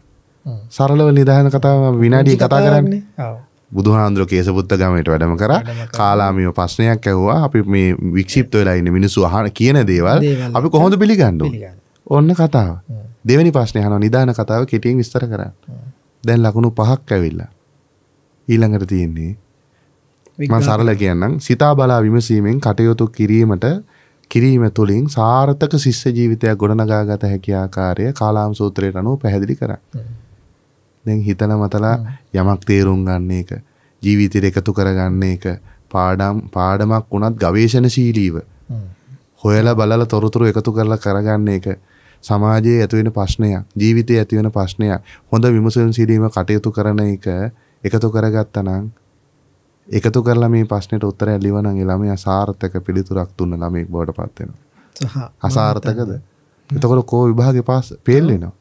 සරලව නිදාන කතාව විනාඩිය කතා කරන්නේ බුදුහාන්දුර කේසපුත්ත ගමයට වැඩම කර කාලාමියෝ ප්‍රශ්නයක් ඇහවා අපි මේ වික්ෂිප්ත වෙලාඉන්න මිනිස්සු අහන කියන දේවල් අපි කොහොඳ පිළිගන්නු ඔන්න කතාව දෙවැනි ප්‍රශ්නය හන නිධාන කතාව කෙටියෙන් විස්තර කරන්න දැන් ලකුණු පහක් ඇවිල්ල ඊළඟට තියෙන්නේ මං සරල කියන්නම් සිතා බලා විමසීමෙන් කටයුතු කිරීමට කිරීම තුළින් සාර්ථක ශිස්්‍ය ජීවිතයක් ගොඩනගාගත හැකි ආකාරය කාලාම් සූත්‍රයට අනුව පැහැදිලි කරන්න දැන් හිතල මතලා යමක් තේරුම් ගන්න එක ජීවිතයට එකතු කරගන්න එක පාඩම් පාඩමක් වුණත් ගවේශනශීලීව හොයලා බලල තොරතුරු එකතු කරලා කරගන්න එක සමාජයේ ඇතිවෙන ප්‍රශ්නයක් ජීවිතයේ ඇතිවෙන ප්‍රශ්නයක් හොඳ විමසුම් සිරීම කටයුතු කරන එක එකතු කරගත්තනම් එකතු කරලා මේ ප්‍රශ්නෙට උත්තරය ලිවනම් ළමයා සාර්ථක පිළිතුරක් දුන්න ළමයෙක් බවට පත් වෙනවා. අසාර්ථකද? එතකොට කෝ විභාගේ පාස් පෙල් වෙනවා.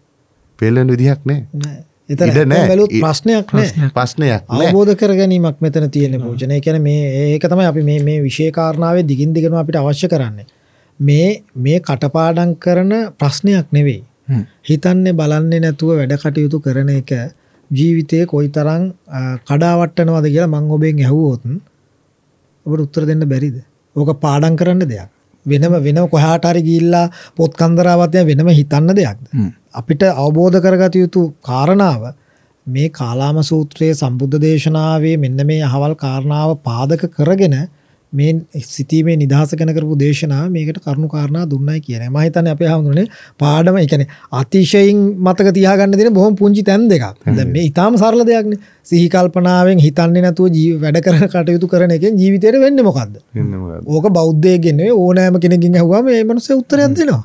පෙල් වෙන විදිහක් නැහැ. එතන බැලුවොත් ප්‍රශ්නයක් නෑ ප්‍රශ්නයක් අවබෝධ
කර ගැනීමක් මෙතන තියෙන පූජන. ඒ කියන්නේ මේ ඒක තමයි අපි මේ මේ විශේෂ කාරණාවේ දිගින් දිගටම අපිට අවශ්‍ය කරන්නේ. මේ මේ කටපාඩම් කරන ප්‍රශ්නයක් නෙවෙයි. හිතන්නේ බලන්නේ නැතුව වැඩ කටයුතු කරන එක ජීවිතයේ කොයිතරම් කඩාවට්ටනවද කියලා මම ඔබෙන් ඇහුවොත් ඔබට උත්තර දෙන්න බැරිද? ඕක පාඩම් කරන්න දෙයක්. වෙනම වෙනම කොහාට හරි ගිහිල්ලා පොත් කන්දරාවත් වෙනම හිතන්න දෙයක්ද අපිට අවබෝධ කරගත යුතු කාරණාව මේ කාලාම සූත්‍රයේ සම්බුද්ධ දේශනාවේ මෙන්න මේ අහවල් කාරණාව පාදක කරගෙන මේ සිතීමේ නිදහස ගැන කරපු දේශනාව මේකට කරුණු කාරණා දුන්නයි කියන්නේ. මම හිතන්නේ අපේ හඳුනනේ පාඩම, ඒ කියන්නේ අතිශයින් මතක තියාගන්න දෙන බොහොම පුංචි තැන් දෙකක්. දැන් මේ ඊටාම සරල දෙයක්නේ. සිහි කල්පනාවෙන් හිතන්නේ නැතුව වැඩ කරන කටයුතු කරන එකෙන් ජීවිතේට වෙන්නේ මොකද්ද? ඕක බෞද්ධයෙක්ගෙන් නෙවෙයි ඕනෑම කෙනෙක්ගෙන් අහුවාම මේ මනුස්සය උත්තරයක් දෙනවා.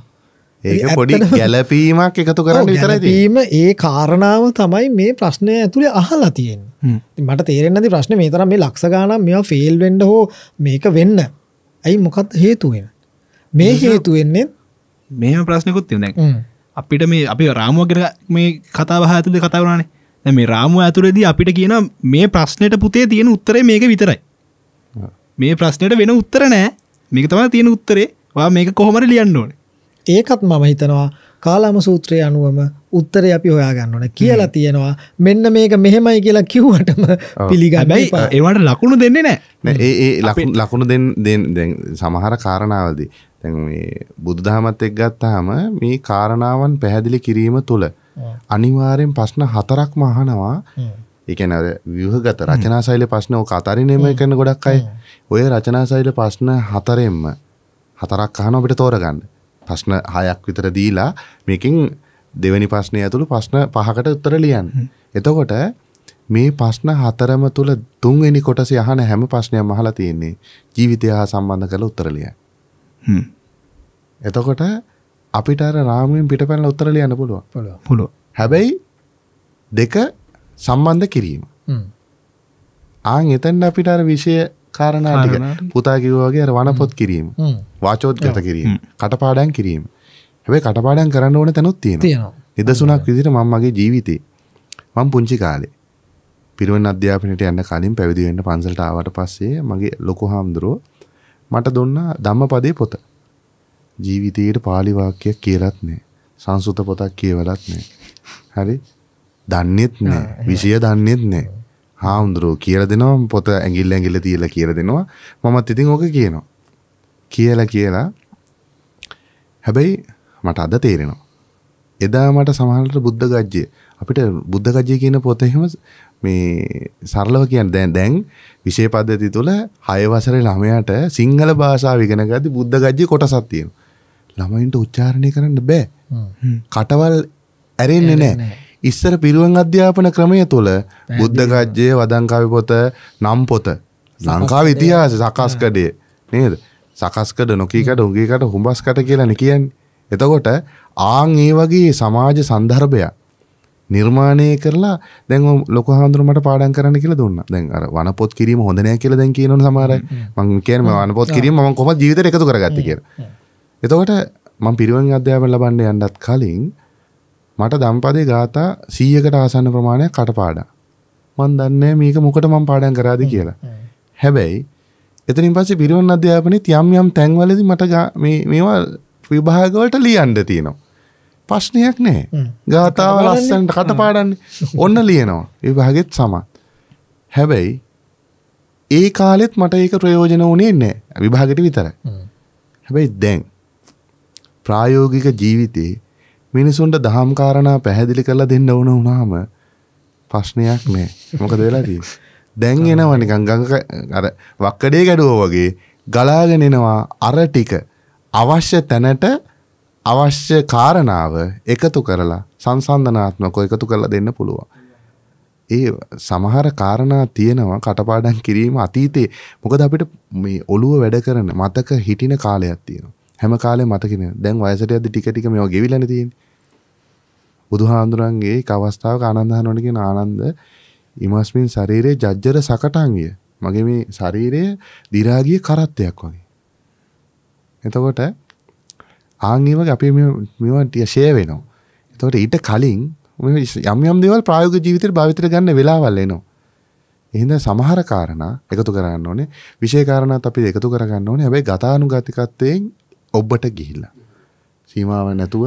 ඒක පොඩි ගැළපීමක් එකතු කරන්න විතරයි තියෙන්නේ.
ඒ කාරණාව තමයි මේ ප්‍රශ්නය ඇතුලේ අහලා තියෙන්නේ. මට තේරෙන්නද ප්‍රශ්න මේ තරම් මේ ලක්ෂ ගානම් මෙවා ෆෙල් වෙන්න හෝ මේක වෙන්න ඇයි මොකක් හේතු වෙන මේ හේතු වෙන්නේ
මෙහෙම ප්‍රශ්නකුත් තියෙනවා අපිට මේ අපි රාමුව ගැන මේ කතාව ඇතුලේ කතා වුණානේ දැන් මේ රාමුව ඇතුලේදී අපිට කියන මේ ප්‍රශ්නෙට පුතේ තියෙන උත්තරේ මේක විතරයි මේ ප්‍රශ්නෙට වෙන උත්තර නෑ මේක තමයි තියෙන උත්තරේ වා මේක කොහොමද ලියන්න ඕනේ
ඒකත් මම හිතනවා කාලාම සූත්‍රයේ අනුවම උත්තරේ අපි හොයාගන්න ඕන කියලා තියෙනවා මෙන්න මේක මෙහෙමයි කියලා කිව්වටම පිළිගන්නයි
ඒවට ලකුණු දෙන්නේ නැහැ ඒ ඒ ලකුණු දෙන්න දැන් සමහර කාරණාවලදී දැන් මේ බුදුදහමත් එක්ක ගත්තාම මේ කාරණාවන් පැහැදිලි කිරීම තුළ අනිවාර්යෙන් ප්‍රශ්න හතරක්ම අහනවා ඒ කියන්නේ අර ව්‍යුහගත රචනා ශෛලිය ප්‍රශ්න ඔක අතරිනේම කරන ගොඩක් අය ඔය රචනා ශෛලිය ප්‍රශ්න හතරෙන්ම හතරක් අහනවා අපිට තෝරගන්න ප්‍රශ්න හයක් විතර දීලා මේකින් දෙවැනි ප්‍රශ්නය ඇතුළු ප්‍රශ්න පහකට උත්තර ලියන්. එතකොට මේ ප්‍රශ්න හතරම තුළ තුන්වෙනි කොටසේ අහන හැම ප්‍රශ්නයක්ම අහලා තියෙන්නේ ජීවිතය හා සම්බන්ධ කරලා උත්තර ලියන්න. එතකොට අපිට අර රාමුවෙන් පිටපැනලා උත්තර ලියන්න පුළුවන්. පුළුවන්. හැබැයි දෙක සම්බන්ධ කිරීම. ආන් එතෙන් අපිට අර විෂය කාරණාටික පුතා කිව්වාගේ වනපොත් කිරීම වාචෝද්ගත කිරීම කටපාඩන් කිරීම හැබයි කටපාඩන් කරන්න ඕන තැනුත් තියෙන නිදසුනක් විදිට මංමගේ ජීවිතේ මං පුංචි කාලේ පිරුවන් අධ්‍යාපනයට යන්න කලින් පැවිදිවෙන්න පන්සල්ටාවට පස්සේ මගේ ලොකු හාමුදුරුව මට දුන්න දම්ම පදේ පොත ජීවිතයට පාලිවාක්‍යයක් කියලත් නෑ සංසුත පොතක් කියවලත් නෑ හරි දන්නෙත් නෑ විෂය දන්නෙත් නෑ හාමුදුරුව කියල දෙනවා පොත ඇගිල් ඇගිල්ල තියල කියල දෙනවා මමත් ඉතින් ඕක කියනවා. කියල කියලා හැබැයි මට අද තේරෙනවා. එදා මට සමහලට බුද්ධ ගජ්ජය අපිට බුද්ධ ගජය කියන පොත එහෙම මේ සරලව කියන්න දැන් දැන් විෂය පද්ධති තුළ හයවසර ළමයට සිංහල භාෂාව ඉගෙන ගති බුද්ධ ගජ්ජය කොටසක් තියෙනවා. ළමයින්ට උච්චාරණය කරන්න බෑ. කටවල් ඇරෙන්නේ නෑ. ඉස්සර පිරුවන් අධ්‍යාපන ක්‍රමය තුළ බුද්ධ ගජ්ජය වදංකාවි පොත නම් පොත ලංකාව ඉතිහාස සකස්කඩේ නේද සකස්කඩ නොකීකට උගේකට හුඹස්කට කියලන කියන් එතකොට ආං ඒ වගේ සමාජ සන්දර්භයක් නිර්මාණය කරලා දැන් ලොක හාමුදුරුමට පාඩන් කරන්න කියලා දුන්න දැන් අර වනපොත් කිරීම හොඳනය කියලා දැන් කියනවන සමහර මං කියන්නේ වනපොත් කිරීම මම කොහොමද ජීවිතේට එකතු කරගත්තේ කියලා. එතකොට මම පිරිවෙන් අධ්‍යාපන ලබන්න යන්නත් කලින් මට දම්පදේ ගාථා සීයකට ආසන්න ප්‍රමාණය කටපාඩා. මන් දන්නේ මේක මොකට මම පාඩම් කරාද කියලා. හැබැයි එතනින් පස්සේ පිරිවෙන් අධ්‍යාපනයේ යම් යම් තැන්වලදී මට මේවා විභාගවලට ලියන්න තියෙනවා. ප්‍රශ්නයක් නැහැ. ගාථාව ලස්සනට කටපාඩන්නේ ඔන්න ලියනවා. විභාගෙත් සමත්. හැබැයි ඒ කාලෙත් මට ඒක ප්‍රයෝජන වුණේ නැහැ. විභාගෙට විතරයි. හැබැයි දැන් ප්‍රායෝගික ජීවිතේ මිනිසුන්ට දහම් කාරණා පැහැදිලි කරලා දෙන්න ඕන වුණාම ප්‍රශ්නයක් නෑ. මොකද වෙලා තියෙන්නේ? දැන් එනවා නිකන් ගඟ අර වක්කඩේ ගැඩුවා වගේ ගලාගෙන එනවා අර ටික අවශ්‍ය තැනට අවශ්‍ය කාරණාව එකතු කරලා සංසන්ධනාත්මක එකතු කරලා දෙන්න පුළුවන්. ඒ සමහර කාරණා තියෙනවා කටපාඩම් කිරීම අතීතේ මොකද අපිට මේ ඔළුව වැඩ කරන මතක හිටින කාලයක් තියෙනවා. හැම කාලේ මතකින දැන් වයසට යද්දි ටික ටික මේවා ගෙවිලානේ තියෙන්නේ. බුදුහාඳුරන්ගේ එක අවස්ථාවක ආනන්ද හනවන කියන ආනන්ද ඉමස්මින් ශරීරයේ ජජ්ජර සකටංගිය මගේ මේ ශරීරය දිරාගිය කරත්තයක් වගේ. එතකොට ආන් ඒ වගේ අපි මේ මේවා ටික ෂෙයා වෙනවා. එතකොට ඊට කලින් යම් යම් දේවල් ප්‍රායෝගික ජීවිතේට භාවිතයට ගන්න වෙලාවල් එනවා. එහෙනම් සමහර කාරණා එකතු කරගන්න ඕනේ. විශේෂ කාරණාත් අපි එකතු කරගන්න ඕනේ. හැබැයි ගතානුගතිකත්වයෙන් ඔබට ගිහිල්ලා. සීමාව නැතුව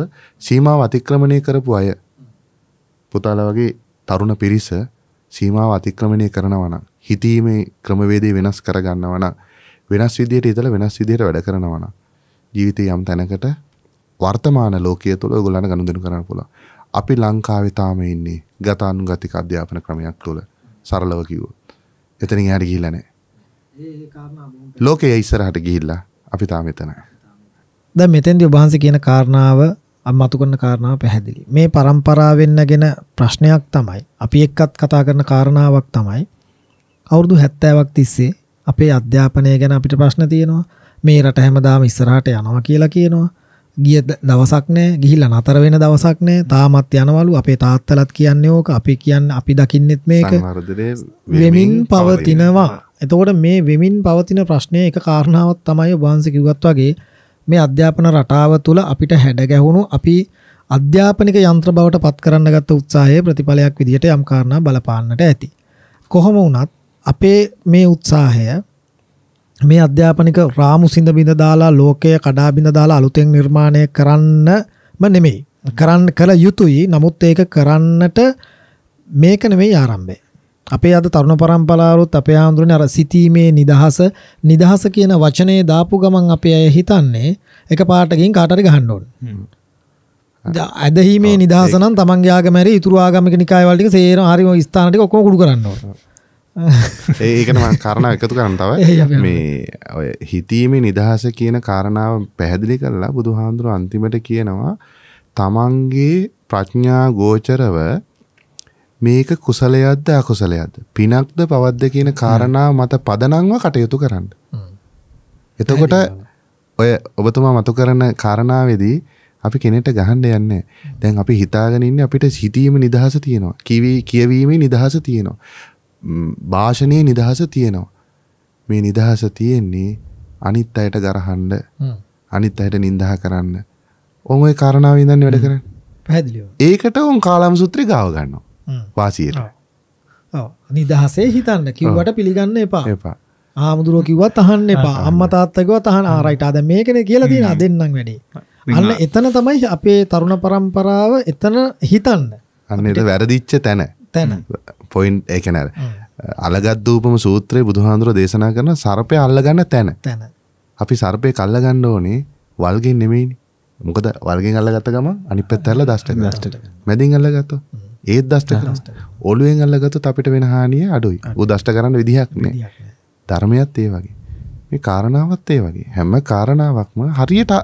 සීමාව අතික්‍රමණය කරපු අය පුතාලා වගේ තරුණ පිරිස සීමාව අතික්‍රමණය කරනවා නම් හිතීමේ ක්‍රමවේදය වෙනස් කරගන්නවා නම් වෙනස් විදිහට ඉතලා වෙනස් විදිහට වැඩ කරනවා නම් ජීවිතේ යම් තැනකට වර්තමාන ලෝකයේ තුල ඔයගොල්ලන්ට ගනුදෙනු කරන්න පුළුවන්. අපි ලංකාවේ තාම ඉන්නේ ගතානුගතික අධ්‍යාපන ක්‍රමයක් තුල සරලව කිව්වොත්. එතනින් එහාට ගිහිල්ලා නැහැ. ලෝකයේ ඉස්සරහට ගිහිල්ලා අපි තාම එතනයි.
දැන් මෙතෙන්දී ඔබ වහන්සේ කියන කාරණාව අමතු කරන කාරණාව පැහැදිලි. මේ પરම්පරාවෙන් නැගෙන ප්‍රශ්නයක් තමයි අපි එක්කත් කතා කරන කාරණාවක් තමයි අවුරුදු 70ක් තිස්සේ අපේ අධ්‍යාපනය ගැන අපිට ප්‍රශ්න තියෙනවා. මේ රට හැමදාම ඉස්සරහට යනවා කියලා කියනවා. ගිය දවසක් නෑ, ගිහිල්ලා නතර වෙන දවසක් නෑ. තාමත් යනවලු. අපේ තාත්තලාත් කියන්නේ ඕක. අපි කියන්නේ අපි දකින්නෙත් මේක.
වෙමින් පවතිනවා.
එතකොට මේ වෙමින් පවතින ප්‍රශ්නය එක කාරණාවක් තමයි වංශ කිව්වත් වගේ මේ අධ්‍යාපන රටාව තුළ අපිට හැඩ ගැහුණු අපි අධ්‍යාපනික යන්ත්‍ර බවට පත් කරන්න ගත්ත උත්සාහයේ ප්‍රතිඵලයක් විදිහට යම් කාරණා බලපාන්නට ඇති. කොහොම වුණත් අපේ මේ උත්සාහය මේ අධ්‍යාපනික රාමු සිඳ බිඳ දාලා ලෝකය කඩා බිඳ දාලා අලුතෙන් නිර්මාණය කරන්නම නෙමෙයි. කරන්න කළ යුතුයි. නමුත් ඒක කරන්නට මේක නෙමෙයි ආරම්භය. අපේ අද තරුණ පරම්පරාවලුත් අපේ ආන්දරනේ අර සිතීමේ නිදහස නිදහස කියන වචනේ දාපු ගමන් අපේ අය හිතන්නේ එක පාටකින් කාට හරි ගහන්න ඕනේ. ඇදහීමේ නිදහස නම් තමන්ගේ ආගමරි ඉතුරු ආගමික නිකායවල ටික සේරම හරිම
ස්ථාන ටික ඔක්කොම කුඩු කරන්න ඕනේ. ඒකන මං කරණ එකතු කරන්න තව මේ ඔය හිතීමේ නිදහස කියන කාරණාව පැහැදිලි කරලා බුදුහාඳුරු අන්තිමට කියනවා තමන්ගේ ප්‍රඥා ගෝචරව මේක කුසලයක්ද අකුසලයක්ද පිනක්ද පවද්ද කියන කාරණා මත පදනංව කටයුතු කරන්න. එතකොට ඔය ඔබතුමා මතු කරන කාරණාවේදී අපි කෙනෙට ගහන්න යන්නේ. දැන් අපි හිතාගෙන ඉන්නේ අපිට හිතීම නිදහස තියෙනවා. කිවි කියවීමේ නිදහස තියෙනවා. භාෂණයේ නිදහස තියෙනවා. මේ නිදහස තියෙන්නේ අනිත් අයට ගරහන්න, අනිත් අයට නිඳා කරන්න. ඔන් ওই කාරණාවෙන් ඉඳන් වැඩ කරන්නේ. පැහැදිලිව. ඒකට උන් කාලම් සූත්‍රය ගාව ගන්නවා. වාසියට.
ඔව්. නිදහසේ හිතන්න කිව්වට පිළිගන්න එපා. එපා. ආමුදුරෝ කිව්වත් අහන්න එපා. අම්මා තාත්තා කිව්වත් අහන්න. ආ රයිට් ආ දැන් මේකනේ කියලා තියෙන අදෙන්නම් වැඩේ. අන්න එතන තමයි අපේ තරුණ પરම්පරාව එතන හිතන්න.
අන්න ඒක වැරදිච්ච තැන. තැන. පොයින්ට් ඒක නේද? අලගත්දූපම සූත්‍රයේ බුදුහාඳුර දේශනා කරන සර්පය අල්ලගන්න තැන. තැන. අපි සර්පය කල්ල ගන්න ඕනේ වල්ගෙන් නෙමෙයිනේ. මොකද වල්ගෙන් අල්ලගත්ත ගම අනිත් පැත්ත ඇරලා දෂ්ට දෂ්ටට. මැදින් අල්ලගත්තොත් ඒ දස්ට කරන ඔලුවෙන් අල්ලගතොත් අපිට වෙන හානිය අඩුයි උදෂ්ට කරන්න විදිහක් නෑ ධර්මයත් ඒ වගේ මේ කාරණාවත් ඒ වගේ හැම කාරණාවක්ම හරියට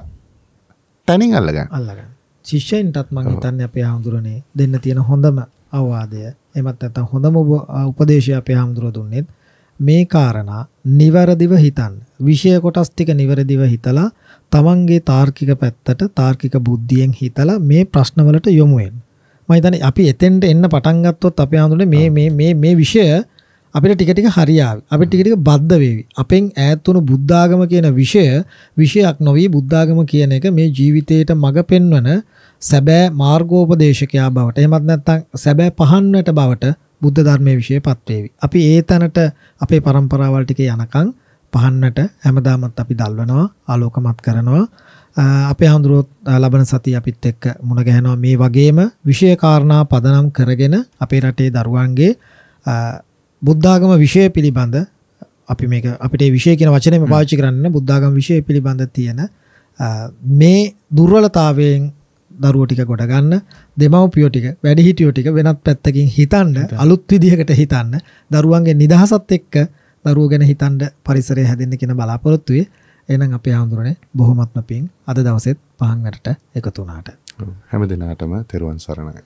තැනින් අල්ලගන්න
අල්ලගන්න ශිෂ්‍යයින්ටත් මං හිතන්නේ අපේ හාමුදුරනේ දෙන්න තියෙන හොඳම අවවාදය එමත් නැත්නම් හොඳම උපදේශය අපේ හාමුදුර දුන්නේත් මේ කාරණා නිවැරදිව හිතන්න. විෂය කොටස් ටික නිවැරදිව හිතලා තමන්ගේ තාර්කික පැත්තට තාර්කික බුද්ධියෙන් හිතලා මේ ප්‍රශ්නවලට යොමු වෙන්න. මම හිතන්නේ අපි එතෙන්ට එන්න පටන් ගත්තොත් අපේ ආඳුනේ මේ මේ මේ මේ විෂය අපිට ටික ටික හරියාවි. අපි ටික ටික බද්ධ වේවි. අපෙන් ඈත් වුණු බුද්ධාගම කියන විෂය විෂයක් නොවි බුද්ධාගම කියන එක මේ ජීවිතේට මඟ පෙන්වන සැබෑ මාර්ගෝපදේශකයා බවට. එහෙමත් නැත්නම් සැබෑ පහන්වට බවට බුද්ධ ධර්මයේ විශේෂපත් වේවි. අපි ඒ තැනට අපේ પરම්පරාවල් ටික යනකම් පහන්නට හැමදාමත් අපි දල්වනවා, ආලෝකමත් කරනවා. අපේ හඳුරුවොත් ලබන සතිය අපිත් එක්ක මුණ ගැහෙනවා මේ වගේම විෂය කාරණා පදනම් කරගෙන අපේ රටේ දරුවන්ගේ බුද්ධාගම විෂය පිළිබඳ අපි මේක අපිට විෂය කියන වචනයම පාවිච්චි කරන්න බුද්ධාගම විෂය පිළිබඳ තියෙන මේ දුර්වලතාවයෙන් දරුවෝ ටික ගොඩ ගන්න දෙමව්පියෝ ටික වැඩිහිටියෝ ටික වෙනත් පැත්තකින් හිතන්න අලුත් විදිහකට හිතන්න දරුවන්ගේ නිදහසත් එක්ක දරුවෝ ගැන හිතන්න පරිසරය හැදෙන්න කියන බලාපොරොත්තුවේ එහෙනම් අපේ ආඳුරනේ බොහොමත්ම පිං අද දවසෙත් පහන් වැඩට එකතු වුණාට.
හැම දිනාටම තෙරුවන් සරණයි.